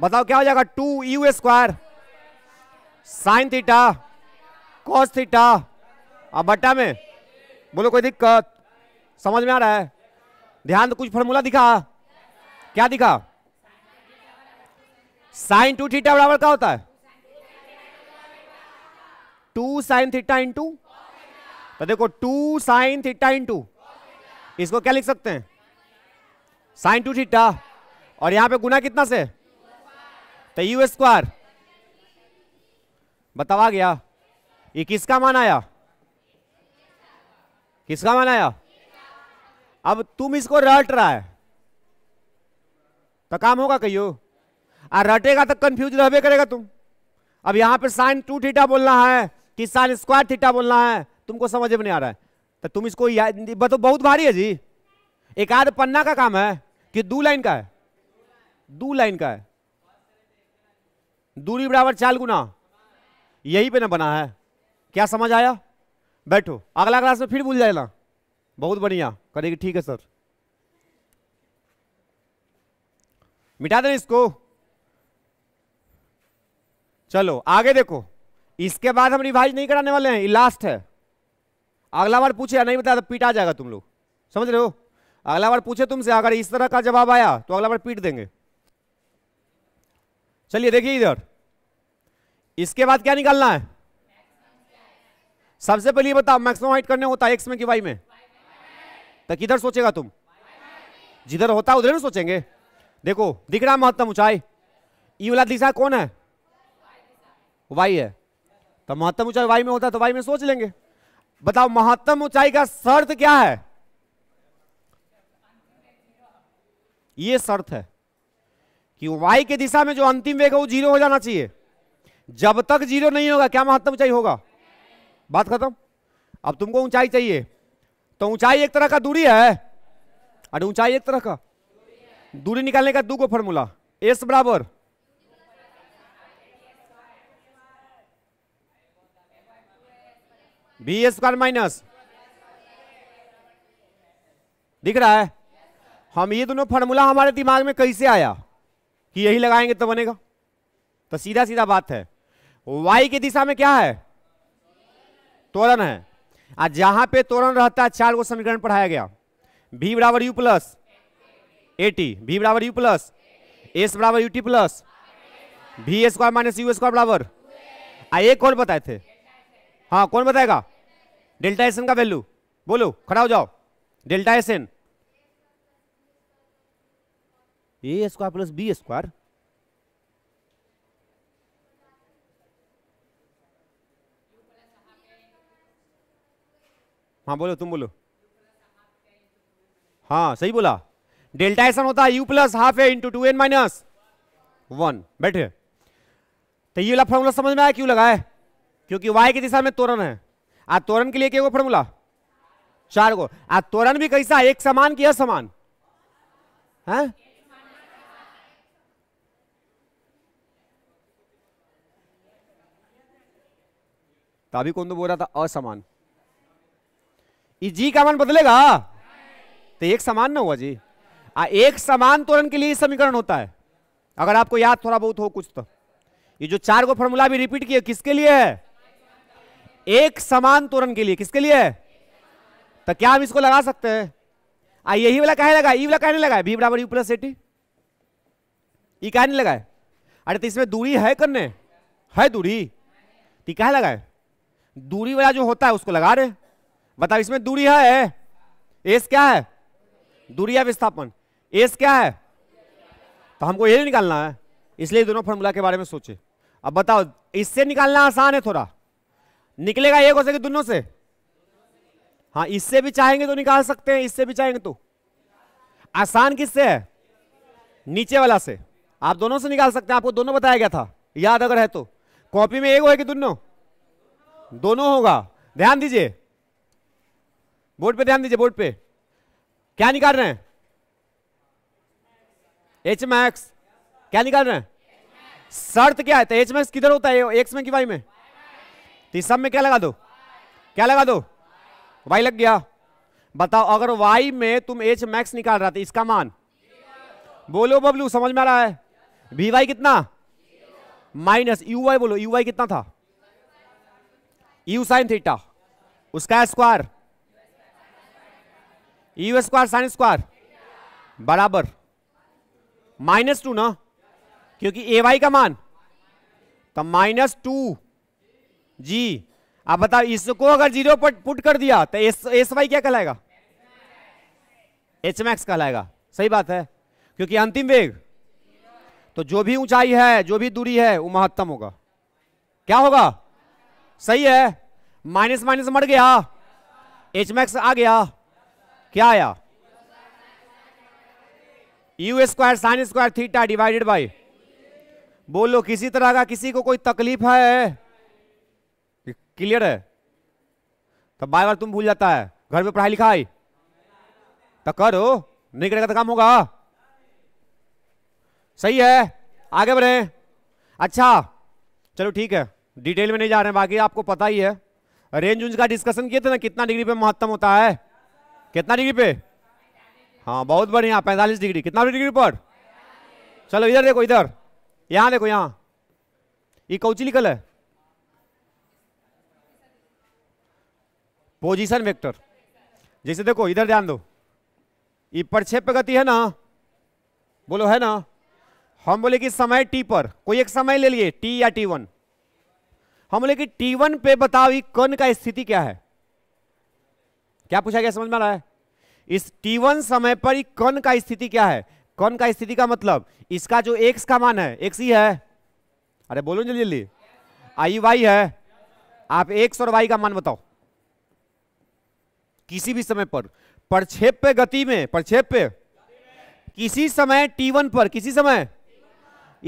S1: बताओ क्या हो जाएगा two u square sine theta cos theta अब बट्टा में बोलो कोई दिक्कत समझ में आ रहा है ध्यान कुछ फॉर्मूला दिखा क्या दिखा साइन टू थीटा बराबर का होता है टू साइन थीटा इंटू तो देखो टू साइन थीटा इंटू इसको क्या लिख सकते हैं साइन टू थीटा और यहां पे गुना कितना से तो यू स्क्वायर बतावा गया ये किसका मान आया किसका मान आया अब तुम इसको रट रहा है तो काम होगा कहियो आ रटेगा तो कंफ्यूज रहे करेगा तुम अब यहां पे साइन टू थीटा बोलना है कि साइन स्क्वायर थीटा बोलना है तुमको समझ में नहीं आ रहा है तो तुम इसको तो बहुत भारी है जी एक आध पन्ना का काम है कि दो लाइन का है दो लाइन का है दूरी बराबर चार गुना यही पे ना बना है क्या समझ आया बैठो अगला क्लास में फिर भूल जाए ना बहुत बढ़िया करेगी ठीक है सर मिटा देना इसको चलो आगे देखो इसके बाद हम रिवाइज नहीं कराने वाले हैं लास्ट है अगला बार पूछे नहीं बताया तो पीट आ जाएगा तुम लोग समझ रहे हो अगला बार पूछे तुमसे अगर इस तरह का जवाब आया तो अगला बार पीट देंगे चलिए देखिए इधर इसके बाद क्या निकालना है सबसे पहले बताओ मैक्सिमम हाइट करने होता है एक्स में कि वाई में तो किधर सोचेगा तुम जिधर होता उधर ना सोचेंगे देखो दिख रहा महत्तम ऊंचाई ई वाला दिशा कौन है वाई है तो महत्तम ऊंचाई वाई में होता तो वाई में सोच लेंगे बताओ महत्तम ऊंचाई का शर्त क्या है ये शर्त है कि वाई के दिशा में जो अंतिम वेग है वो जीरो हो जाना चाहिए जब तक जीरो नहीं होगा क्या महत्तम ऊंचाई होगा बात खत्म अब तुमको ऊंचाई चाहिए तो ऊंचाई एक तरह का दूरी है अरे ऊंचाई एक तरह का दूरी निकालने का दो को फॉर्मूला एस बराबर बी स्क्वायर माइनस दिख रहा है हम ये दोनों फार्मूला हमारे दिमाग में कैसे आया कि यही लगाएंगे तो बनेगा तो सीधा सीधा बात है वाई की दिशा में क्या है त्वरण है आ जहां पे तोरण रहता है चार गो समीकरण पढ़ाया गया भी बराबर यू प्लस ए टी भी बराबर यू प्लस एस बराबर u t plus v square minus u square बराबर आ एक कौन बताए थे हाँ कौन बताएगा डेल्टा एस का वैल्यू बोलो खड़ा हो जाओ delta s n a square plus b square हाँ बोलो तुम बोलो हाँ सही बोला डेल्टा एसन होता है u plus half a into two n minus one बैठे तो ये वाला फॉर्मूला समझ में आया क्यों लगाए क्योंकि वाई की दिशा में तोरण है आ तोरण के लिए क्या फॉर्मूला चार गो आ तोरण भी कैसा एक समान की असमान है तभी कौन तो बोल रहा था असमान जी का मान बदलेगा तो एक समान ना हुआ जी आ, एक समान तोरण के लिए समीकरण होता है अगर आपको याद थोड़ा बहुत हो कुछ तो ये जो चार को फॉर्मूला भी रिपीट किया किसके लिए है एक समान तोरण के लिए किसके लिए है तो क्या हम इसको लगा सकते हैं आ यही वाला कहे लगा ई वाला कहने लगा बी बराबर यू प्लस एटी ई कहने लगा अरे तो इसमें दूरी है करने है दूरी तो कहा लगाए दूरी वाला जो होता है उसको लगा रहे बताओ इसमें दूरी है एस क्या है दूरी है विस्थापन एस क्या है तो हमको यही निकालना है इसलिए दोनों फॉर्मूला के बारे में सोचे अब बताओ इससे निकालना आसान है थोड़ा निकलेगा एक हो सके दोनों से हाँ इससे भी चाहेंगे तो निकाल सकते हैं इससे भी चाहेंगे तो आसान किससे है नीचे वाला से आप दोनों से निकाल सकते हैं आपको दोनों बताया गया था याद अगर है तो कॉपी में एक होगी दोनों दोनों होगा ध्यान दीजिए बोर्ड पे ध्यान दीजिए बोर्ड पे क्या निकाल रहे हैं एच मैक्स क्या निकाल रहे हैं शर्त क्या है तो एच मैक्स किधर होता है एक्स में कि वाई में तो सब में क्या लगा दो क्या लगा दो वाई लग गया बताओ अगर वाई में तुम एच मैक्स निकाल रहा था तो इसका मान बोलो बबलू समझ में आ रहा है वी वाई कितना माइनस यू वाई बोलो यू वाई कितना था यू साइन थीटा उसका square u square sine square बराबर माइनस टू ना क्योंकि ए वाई का मान तो माइनस टू जी आप बताओ इसको अगर जीरो पर पुट कर दिया तो एस एस वाई क्या कहलाएगा एच मैक्स कहलाएगा सही बात है क्योंकि अंतिम वेग तो जो भी ऊंचाई है जो भी दूरी है वो महत्तम होगा क्या होगा सही है माइनस माइनस मर गया एच मैक्स आ गया क्या आया u square sine square theta divided by बोलो किसी तरह का किसी को कोई तकलीफ है क्लियर है तो बार बार तुम भूल जाता है घर पे पढ़ाई लिखाई तो करो नहीं करेगा तो काम होगा सही है आगे बढ़े अच्छा चलो ठीक है डिटेल में नहीं जा रहे हैं बाकी आपको पता ही है रेंज उंज का डिस्कशन किए थे ना कितना डिग्री पे महत्तम होता है कितना डिग्री पे हाँ बहुत बढ़िया पैंतालीस डिग्री कितना डिग्री पर चलो इधर देखो इधर यहाँ देखो यहाँ ये कौची लिखल है पोजीशन वेक्टर जैसे देखो इधर ध्यान दो ये प्रक्षेप गति है ना बोलो है ना हम बोले कि समय टी पर कोई एक समय ले लिए टी या टी वन हम बोले कि टी वन पे बताओ कण का स्थिति क्या है क्या पूछा गया समझ में आ रहा है इस T1 समय पर कण का स्थिति क्या है कण का स्थिति का मतलब इसका जो x का मान है x ही है अरे बोलो जल्दी जल्दी आई वाई है आप x और y का मान बताओ किसी भी समय पर पे गति में प्रक्षेप्य किसी समय T1 पर किसी समय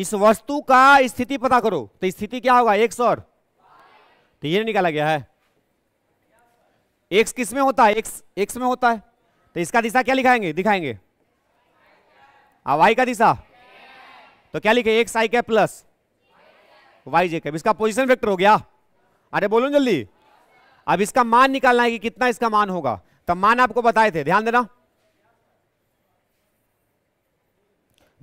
S1: इस वस्तु का स्थिति पता करो तो स्थिति क्या होगा x और तो ये निकाला गया है एक्स किस में होता है एक्स एक्स में होता है तो इसका दिशा क्या लिखाएंगे दिखाएंगे अब वाई का दिशा तो क्या लिखे x i cap plus y j cap इसका पोजिशन फैक्टर हो गया अरे बोलो जल्दी अब इसका मान निकालना है कि कितना इसका मान होगा तो मान आपको बताए थे ध्यान देना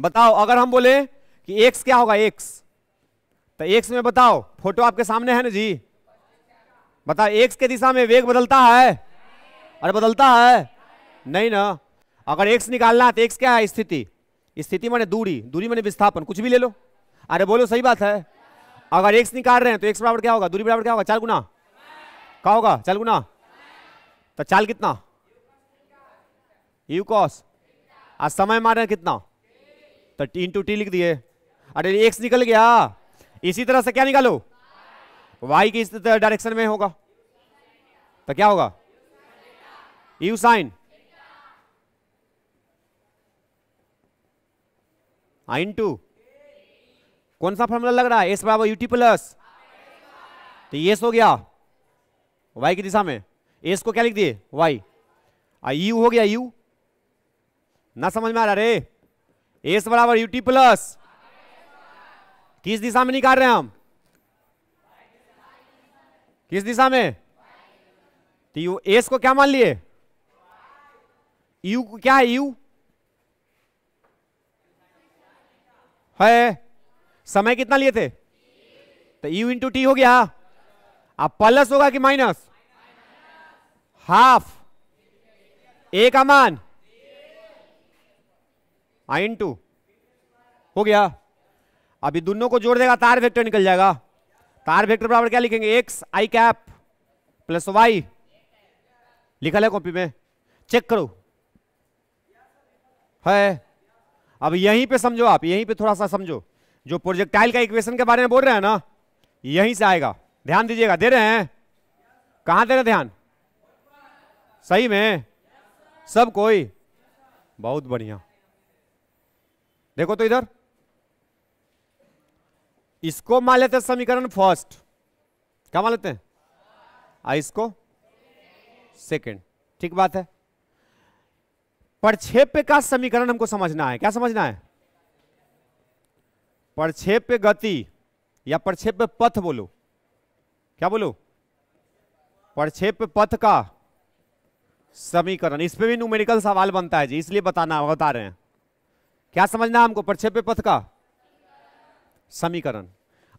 S1: बताओ अगर हम बोले कि एक्स क्या होगा एक्स तो एक्स में बताओ फोटो आपके सामने है ना जी बता एक्स के दिशा में वेग बदलता है अरे बदलता है नहीं ना अगर एक्स निकालना है तो एक्स क्या है स्थिति स्थिति माने दूरी दूरी माने विस्थापन कुछ भी ले लो अरे बोलो सही बात है अगर एक्स निकाल रहे हैं तो एक्स बराबर क्या होगा दूरी बराबर क्या होगा चार गुना क्या होगा चार गुना तो चाल कितना यू कॉस आज समय मार रहे हैं कितना तो टी इंटू टी लिख दिए अरे एक्स निकल गया इसी तरह से क्या निकालो वाई किस डायरेक्शन में होगा तो क्या होगा यू साइन आइन टू कौन सा फॉर्मूला लग रहा है एस बराबर यूटी प्लस तो ये हो गया वाई की दिशा में एस को क्या लिख दिए वाई आ यू हो गया यू ना समझ में आ रहा रे एस बराबर यूटी प्लस किस दिशा में निकाल रहे हैं हम किस दिशा में तो यू एस को क्या मान लिए यू क्या है यू है समय कितना लिए थे तो यू इंटू टी हो गया अब प्लस होगा कि माइनस हाफ ए का मान आई इंटू हो गया अभी दोनों को जोड़ देगा तार वेक्टर निकल जाएगा तार वेक्टर बराबर क्या लिखेंगे x i cap plus y लिखा है कॉपी में चेक करो है अब यहीं पे समझो आप यहीं पे थोड़ा सा समझो जो प्रोजेक्टाइल का इक्वेशन के बारे में बोल रहे हैं ना यहीं से आएगा ध्यान दीजिएगा दे रहे हैं कहां दे रहे ध्यान सही में सब कोई बहुत बढ़िया देखो तो इधर इसको मान लेते हैं समीकरण फर्स्ट क्या मान लेते हैं आ इसको सेकंड ठीक बात है परक्षेप्य का समीकरण हमको समझना है क्या समझना है परक्षेप्य गति या परक्षेप्य पथ बोलो क्या बोलो प्रक्षेप पथ का समीकरण इस पे भी न्यूमेरिकल सवाल बनता है जी इसलिए बताना बता रहे हैं क्या समझना है हमको प्रक्षेप पथ का समीकरण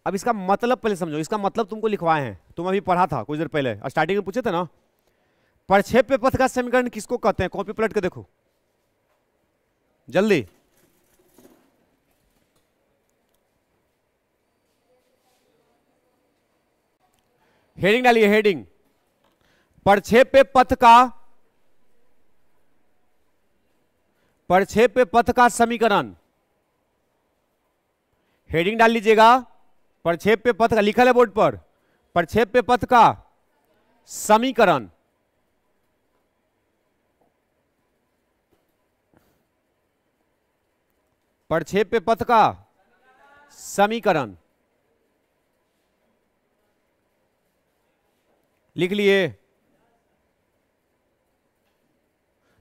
S1: अब इसका मतलब पहले समझो इसका मतलब तुमको लिखवाए हैं तुम अभी पढ़ा था कुछ देर पहले स्टार्टिंग में पूछे थे ना परक्षेप्य पथ का समीकरण किसको कहते हैं कॉपी पलट के देखो जल्दी हेडिंग डालिए हेडिंग परक्षेप्य पथ का परक्षेप्य पथ का समीकरण हेडिंग डाल लीजिएगा पे पथ का लिखा है बोर्ड पर पे पथ का समीकरण पे पथ का समीकरण लिख लिए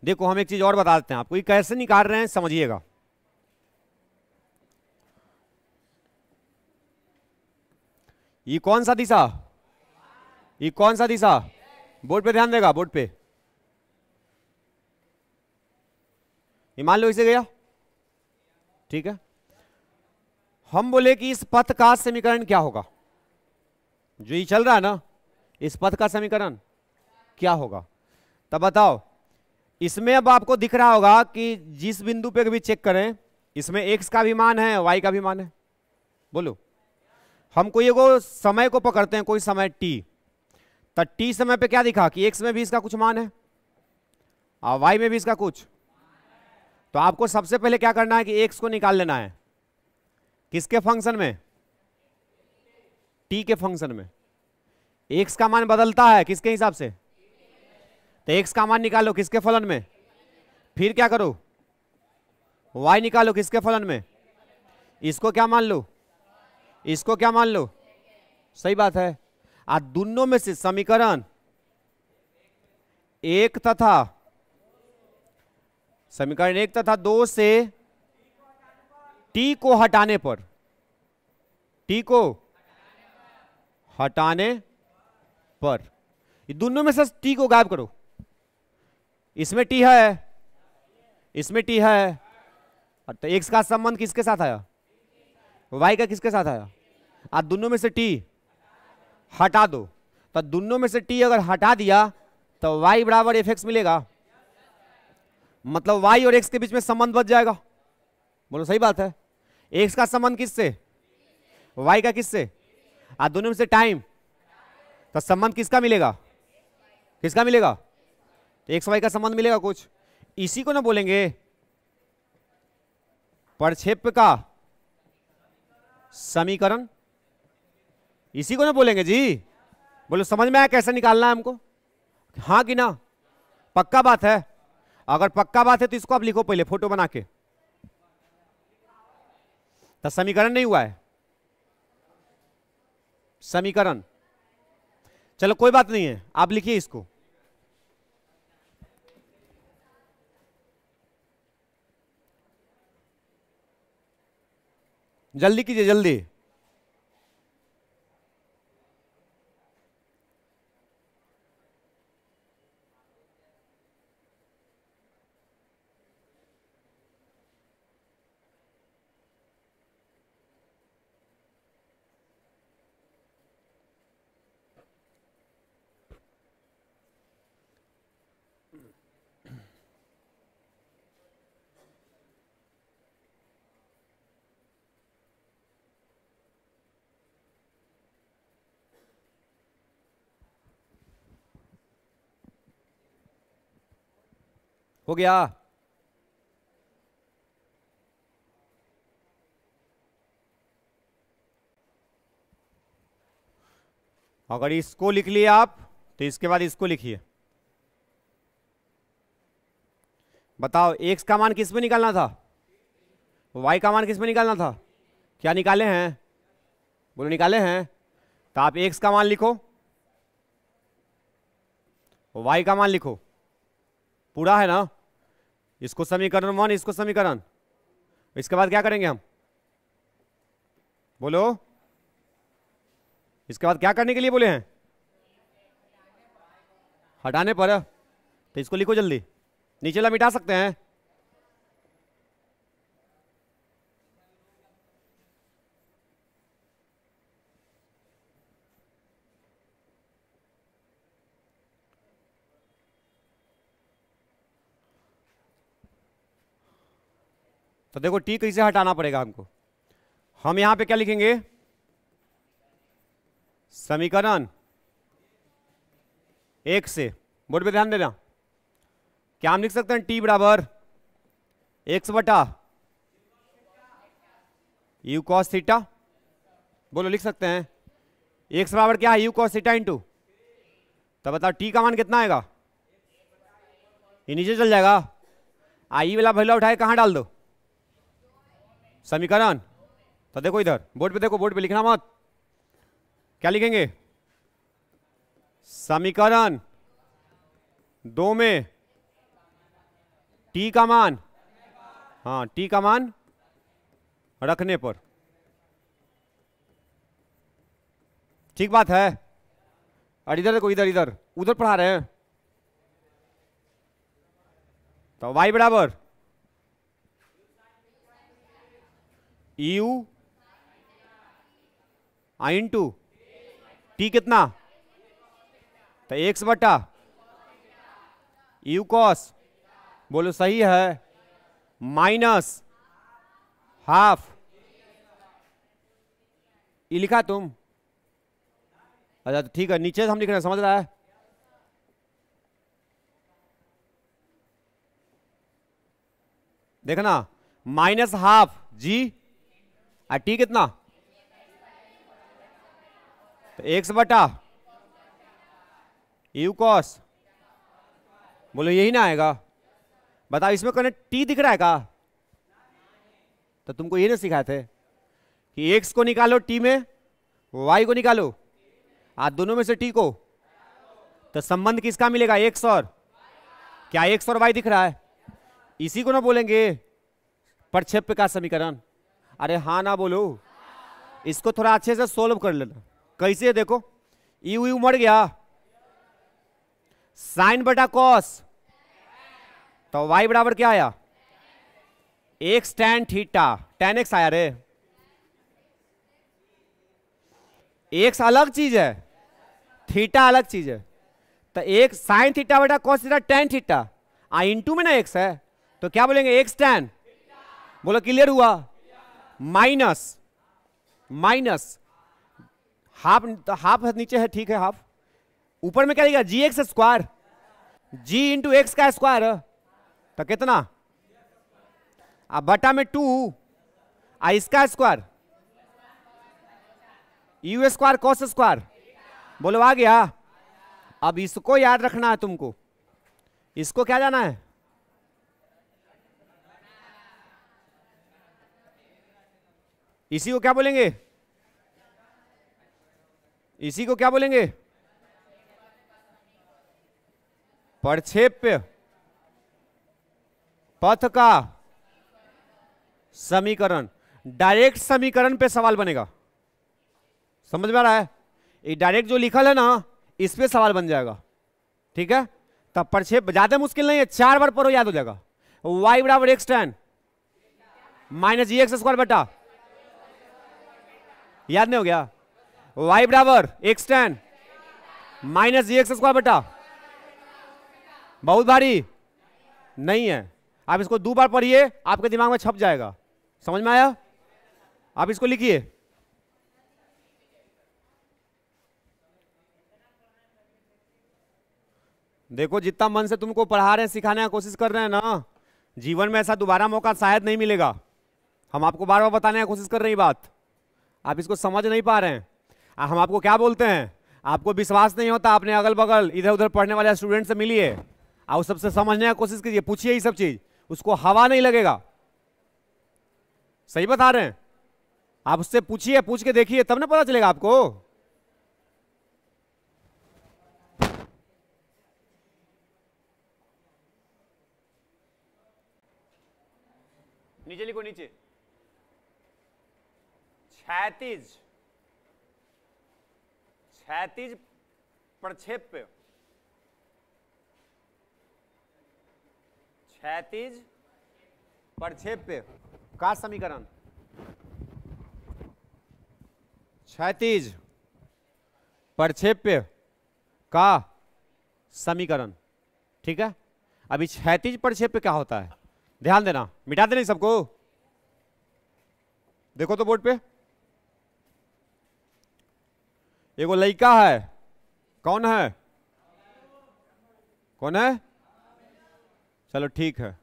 S1: देखो हम एक चीज और बता देते हैं आपको ये कैसे निकाल रहे हैं समझिएगा ये कौन सा दिशा ये कौन सा दिशा बोर्ड पे ध्यान देगा बोर्ड पे ये मान लो इसे गया ठीक है हम बोले कि इस पथ का समीकरण क्या होगा जो ये चल रहा है ना इस पथ का समीकरण क्या होगा तब बताओ इसमें अब आपको दिख रहा होगा कि जिस बिंदु पे भी चेक करें इसमें एक्स का भी मान है वाई का भी मान है बोलो हम कोई एगो समय को पकड़ते हैं कोई समय टी तो टी समय पे क्या दिखा कि एक्स में भी इसका कुछ मान है और वाई में भी इसका कुछ तो आपको सबसे पहले क्या करना है कि एक्स को निकाल लेना है किसके फंक्शन में टी के फंक्शन में एक्स का मान बदलता है किसके हिसाब से तो एक्स का मान निकालो किसके फलन में फिर क्या करो वाई निकालो किसके फलन में इसको क्या मान लो इसको क्या मान लो सही बात है आ दोनों में से समीकरण एक तथा समीकरण एक तथा दो से टी को हटाने पर टी को हटाने पर दोनों में से टी को गायब करो इसमें टी है इसमें टी है तो एक का संबंध किसके साथ आया वाई का किसके साथ आया आप दोनों में से टी हटा दो तो दोनों में से टी अगर हटा दिया तो वाई बराबर एफ एक्स मिलेगा मतलब वाई और एक्स के बीच में संबंध बच जाएगा बोलो सही बात है एक्स का संबंध किससे वाई का किससे आप दोनों में से टाइम तो संबंध किसका मिलेगा किसका मिलेगा एक्स वाई का संबंध मिलेगा कुछ इसी को ना बोलेंगे परक्षेप का समीकरण इसी को ना बोलेंगे जी बोलो समझ में आया कैसे निकालना है हमको हाँ कि ना पक्का बात है अगर पक्का बात है तो इसको आप लिखो पहले फोटो बना के तो समीकरण नहीं हुआ है समीकरण चलो कोई बात नहीं है आप लिखिए इसको जल्दी कीजिए जल्दी हो गया अगर इसको लिख लिए आप तो इसके बाद इसको लिखिए बताओ x का मान किस में निकालना था वाई का मान किस में निकालना था क्या निकाले हैं बोलो निकाले हैं तो आप x का मान लिखो वाई का मान लिखो पूरा है ना इसको समीकरण वन इसको समीकरण इसके बाद क्या करेंगे हम बोलो इसके बाद क्या करने के लिए बोले हैं हटाने पर तो इसको लिखो जल्दी नीचे ला मिटा सकते हैं तो देखो टी कैसे हटाना पड़ेगा हमको हम यहां पे क्या लिखेंगे समीकरण एक से बोर्ड पे ध्यान देना क्या हम लिख सकते हैं टी बराबर एक्स बटा यू कॉस थीटा बोलो लिख सकते हैं एक बराबर क्या है यू कॉस थीटा इंटू तो बताओ टी का मान कितना आएगा ये नीचे चल जाएगा आई वाला वैल्यू उठाए कहाँ डाल दो समीकरण तो देखो इधर बोर्ड पे देखो बोर्ड पे लिखना मत क्या लिखेंगे समीकरण दो में टी का मान हाँ टी का मान रखने पर ठीक बात है और इधर देखो इधर इधर उधर पढ़ा रहे हैं तो वाई बराबर यू आई इन टू टी कितना तो एक्स बटा यू कॉस बोलो सही है माइनस हाफ ये लिखा तुम अच्छा तो ठीक है नीचे से हम लिख रहे हैं समझ रहा है देखना माइनस हाफ जी आ टी कितना तो एक्स बटा यू e कॉस बोलो यही ना आएगा बताओ इसमें कनेक्ट टी दिख रहा है का तो तुमको ये ना सिखाए थे कि एक्स को निकालो टी में वाई को निकालो आज दोनों में से टी को तो संबंध किसका मिलेगा एक्स और क्या एक्स और वाई दिख रहा है इसी को ना बोलेंगे प्रक्षेप का समीकरण अरे हाँ ना बोलो इसको थोड़ा अच्छे से सोल्व कर लेना कैसे है देखो यू यू मर गया साइन बटा कॉस तो वाई बराबर क्या आया x tan theta tan x आया रे एक्स अलग चीज है थीटा अलग चीज है तो एक साइन थीटा बटा कॉस थीटा टेन थीटा आ इंटू में ना एक्स है तो क्या बोलेंगे एक्स टेन बोलो क्लियर हुआ माइनस माइनस हाफ तो हाफ नीचे है ठीक है हाफ ऊपर में क्या लिखा g x square g into x का स्क्वायर तो कितना आ बटा में टू आ इसका square u square cos square बोलो आ गया अब इसको याद रखना है तुमको इसको क्या जाना है इसी को क्या बोलेंगे इसी को क्या बोलेंगे प्रक्षेप्य पथ का समीकरण डायरेक्ट समीकरण पे सवाल बनेगा समझ में आ रहा है ये डायरेक्ट जो लिखल है ना इस पे सवाल बन जाएगा ठीक है तब प्रक्षेप ज्यादा मुश्किल नहीं है चार बार पढ़ो याद हो जाएगा वाई बराबर x tan minus g x square बेटा याद नहीं हो गया वाई बराबर x tan minus g x square बेटा बहुत भारी नहीं है आप इसको दो बार पढ़िए आपके दिमाग में छप जाएगा समझ में आया आप इसको लिखिए देखो जितना मन से तुमको पढ़ा रहे हैं सिखाने की कोशिश कर रहे हैं ना जीवन में ऐसा दोबारा मौका शायद नहीं मिलेगा हम आपको बार बार बताने की कोशिश कर हैं बात आप इसको समझ नहीं पा रहे हैं हम आपको क्या बोलते हैं आपको विश्वास नहीं होता आपने अगल बगल इधर उधर पढ़ने वाले स्टूडेंट से मिलिए आप सबसे समझने की कोशिश कीजिए पूछिए ये सब चीज उसको हवा नहीं लगेगा सही बता रहे हैं आप उससे पूछिए पूछ के देखिए तब ना पता चलेगा आपको नीचे लिखो नीचे क्षैतिज क्षैतिज प्रक्षेप्य क्षैतिज प्रक्षेप्य का समीकरण क्षैतिज प्रक्षेप्य का समीकरण ठीक है अभी क्षैतिज प्रक्षेप्य क्या होता है ध्यान देना मिटा देना सबको देखो तो बोर्ड पे एगो लड़का है कौन है कौन है चलो ठीक है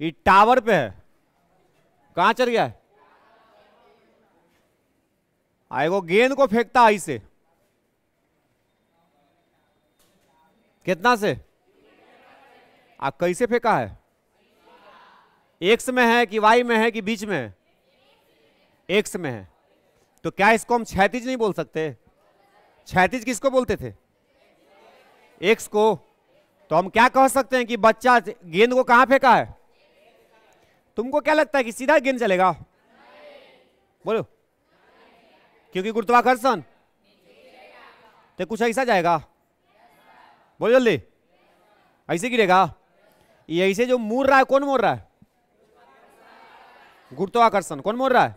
S1: ये टावर पे है कहा चल गया है एगो गेंद को फेंकता है इसे कितना से आ कैसे फेंका है एक्स में है कि वाई में है कि बीच में है एक्स में है तो क्या इसको हम क्षैतिज नहीं बोल सकते क्षैतिज किसको बोलते थे एक्स को तो हम क्या कह सकते हैं कि बच्चा गेंद को कहां फेंका है तुमको क्या लगता है कि सीधा गेंद चलेगा बोलो क्योंकि गुरुत्वाकर्षण तो कुछ ऐसा जाएगा बोलो जल्दी ऐसे गिरेगा ये ऐसे जो मोर रहा है कौन मोड़ रहा है गुरुत्वाकर्षण कौन मोड़ रहा है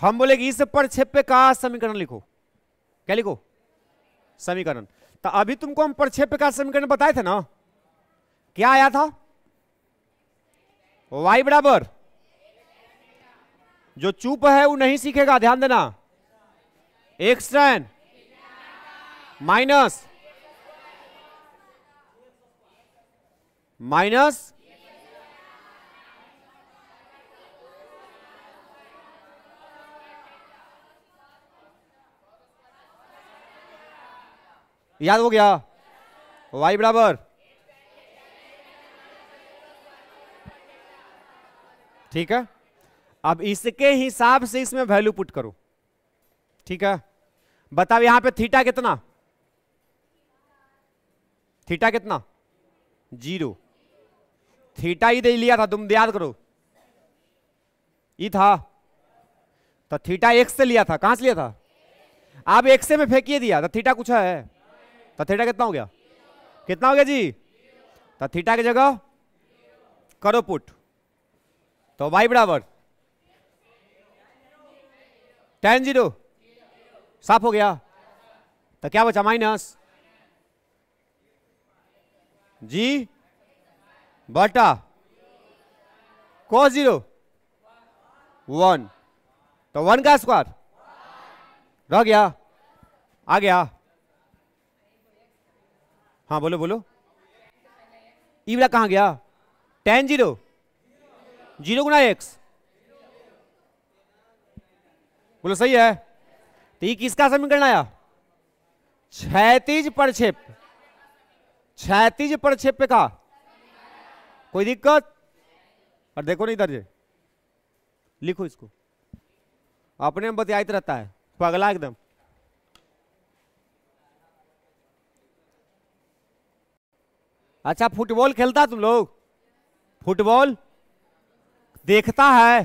S1: हम बोले कि इस छेपे का समीकरण लिखो क्या लिखो समीकरण तो अभी तुमको हम प्रक्षेप्य का समीकरण बताए थे ना क्या आया था वाई बराबर जो चुप है वो नहीं सीखेगा ध्यान देना एक्स टेन माइनस माइनस याद हो गया वाई बराबर ठीक है अब इसके हिसाब से इसमें वैल्यू पुट करो ठीक है बताओ यहां पे थीटा कितना थीटा कितना जीरो थीटा ही दे लिया था तुम याद करो ये था तो थीटा एक से लिया था कहां से लिया था आप एक से में फेंकिए दिया तो थीटा कुछ है तो थीटा कितना हो गया कितना हो गया जी तो थीटा की जगह करो पुट तो वाई बराबर टेन जीरो साफ हो गया तो क्या बचा माइनस जी बटा कॉस जीरो वन तो वन का स्क्वायर रह गया आ गया हाँ बोलो बोलो ई वाला कहाँ गया टेन जीरो जीरो गुना एक्स बोलो सही है तो ये किसका समीकरण आया छैतीज प्रक्षेप छैतीज प्रक्षेप का कोई दिक्कत और देखो नहीं दर्जे लिखो इसको अपने में बतियात रहता है पगला एकदम अच्छा फुटबॉल खेलता तुम लोग फुटबॉल देखता है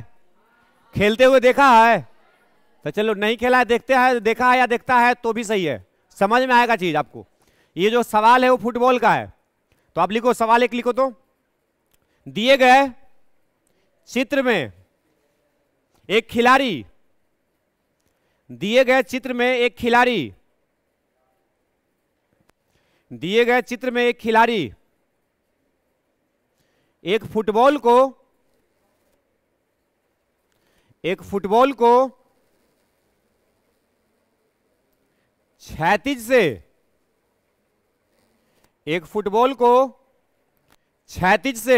S1: खेलते हुए देखा है तो चलो नहीं खेला है देखते हैं देखा है या देखता है तो भी सही है समझ में आएगा चीज आपको ये जो सवाल है वो फुटबॉल का है तो आप लिखो सवाल एक लिखो तो दिए गए चित्र में एक खिलाड़ी दिए गए चित्र में एक खिलाड़ी दिए गए चित्र में एक खिलाड़ी एक फुटबॉल को एक फुटबॉल को छैतीज से एक फुटबॉल को क्षैतिज से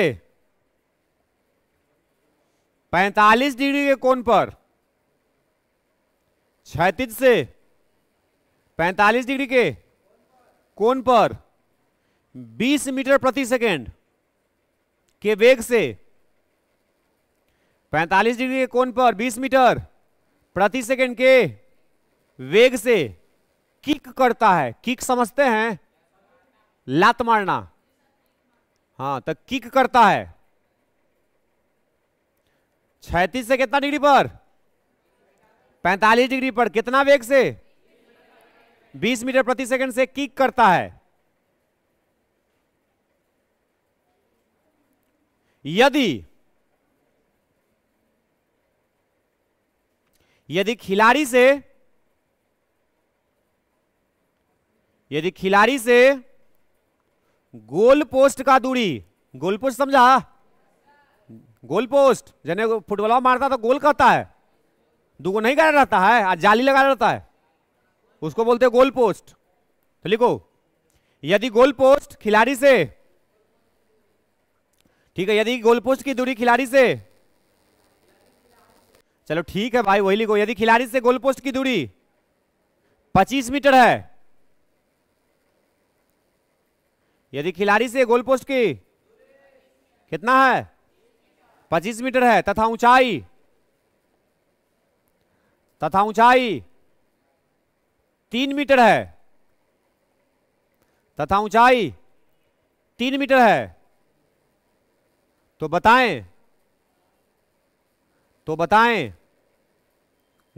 S1: 45 डिग्री के कोण पर छैतीज से 45 डिग्री के कोण पर 20 मीटर प्रति सेकेंड के वेग से 45 डिग्री के कोण पर 20 मीटर प्रति सेकंड के वेग से किक करता है किक समझते हैं लात मारना हाँ तो किक करता है छैतीस से कितना डिग्री पर 45 डिग्री पर कितना वेग से 20 मीटर प्रति सेकंड से किक करता है यदि यदि खिलाड़ी से यदि खिलाड़ी से गोल पोस्ट का दूरी गोल पोस्ट समझा गोल पोस्ट जने फुटबॉल मारता तो गोल कहता है दुगो नहीं कर रहता है आज जाली लगा रहता है उसको बोलते हैं गोल पोस्ट तो लिखो यदि गोल पोस्ट खिलाड़ी से ठीक है यदि गोलपोस्ट की दूरी खिलाड़ी से चलो ठीक है भाई वही लिखो यदि खिलाड़ी से गोलपोस्ट की दूरी 25 मीटर है यदि खिलाड़ी से गोलपोस्ट की कितना है 25 मीटर है तथा ऊंचाई तथा ऊंचाई तीन मीटर है तथा ऊंचाई तीन मीटर है तो बताएं तो बताएं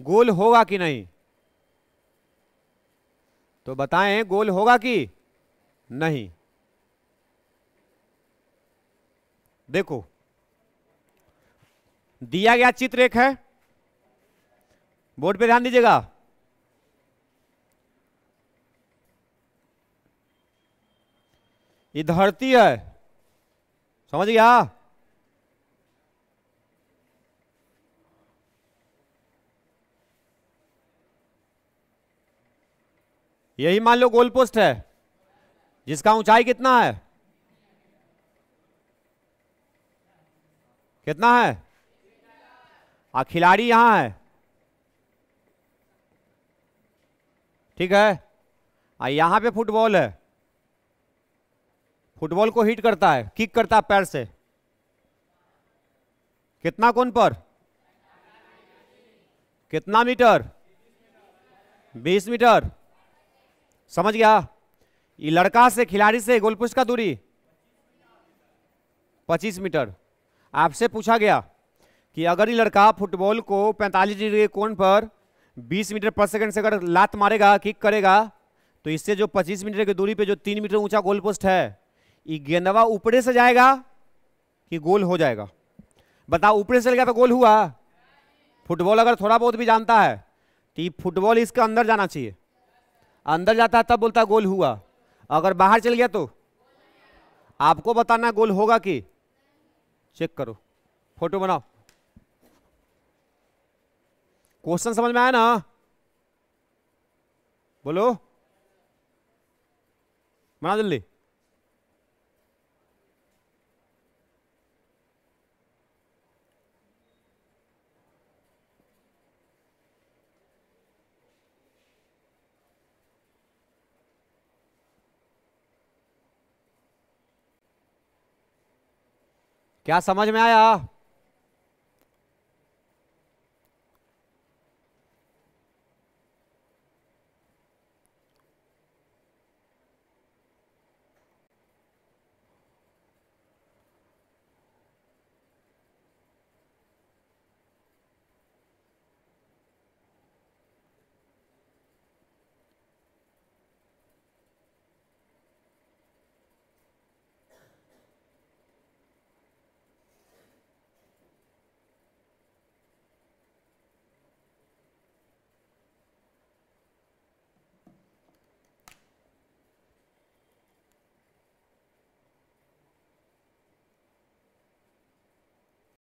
S1: गोल होगा कि नहीं तो बताएं गोल होगा कि नहीं देखो दिया गया चित्र एक है बोर्ड पे ध्यान दीजिएगा ये धरती है समझ गया यही मान लो गोल पोस्ट है जिसका ऊंचाई कितना है कितना है आ खिलाड़ी यहां है ठीक है आ यहां पे फुटबॉल है फुटबॉल को हिट करता है किक करता है पैर से कितना कौन पर कितना मीटर 20 मीटर समझ गया ये लड़का से खिलाड़ी से गोलपुश का दूरी 25 मीटर आपसे पूछा गया कि अगर ये लड़का फुटबॉल को 45 डिग्री के कोण पर 20 मीटर पर सेकंड से अगर लात मारेगा किक करेगा तो इससे जो 25 मीटर की दूरी पे जो तीन मीटर ऊंचा गोल पोस्ट है ये गेंदवा ऊपरे से जाएगा कि गोल हो जाएगा बताओ ऊपरे से गया तो गोल हुआ फुटबॉल अगर थोड़ा बहुत भी जानता है तो फुटबॉल इसके अंदर जाना चाहिए अंदर जाता तब बोलता गोल हुआ अगर बाहर चल गया तो आपको बताना गोल होगा कि चेक करो फोटो बनाओ क्वेश्चन समझ में आया ना बोलो बना जल्दी क्या समझ में आया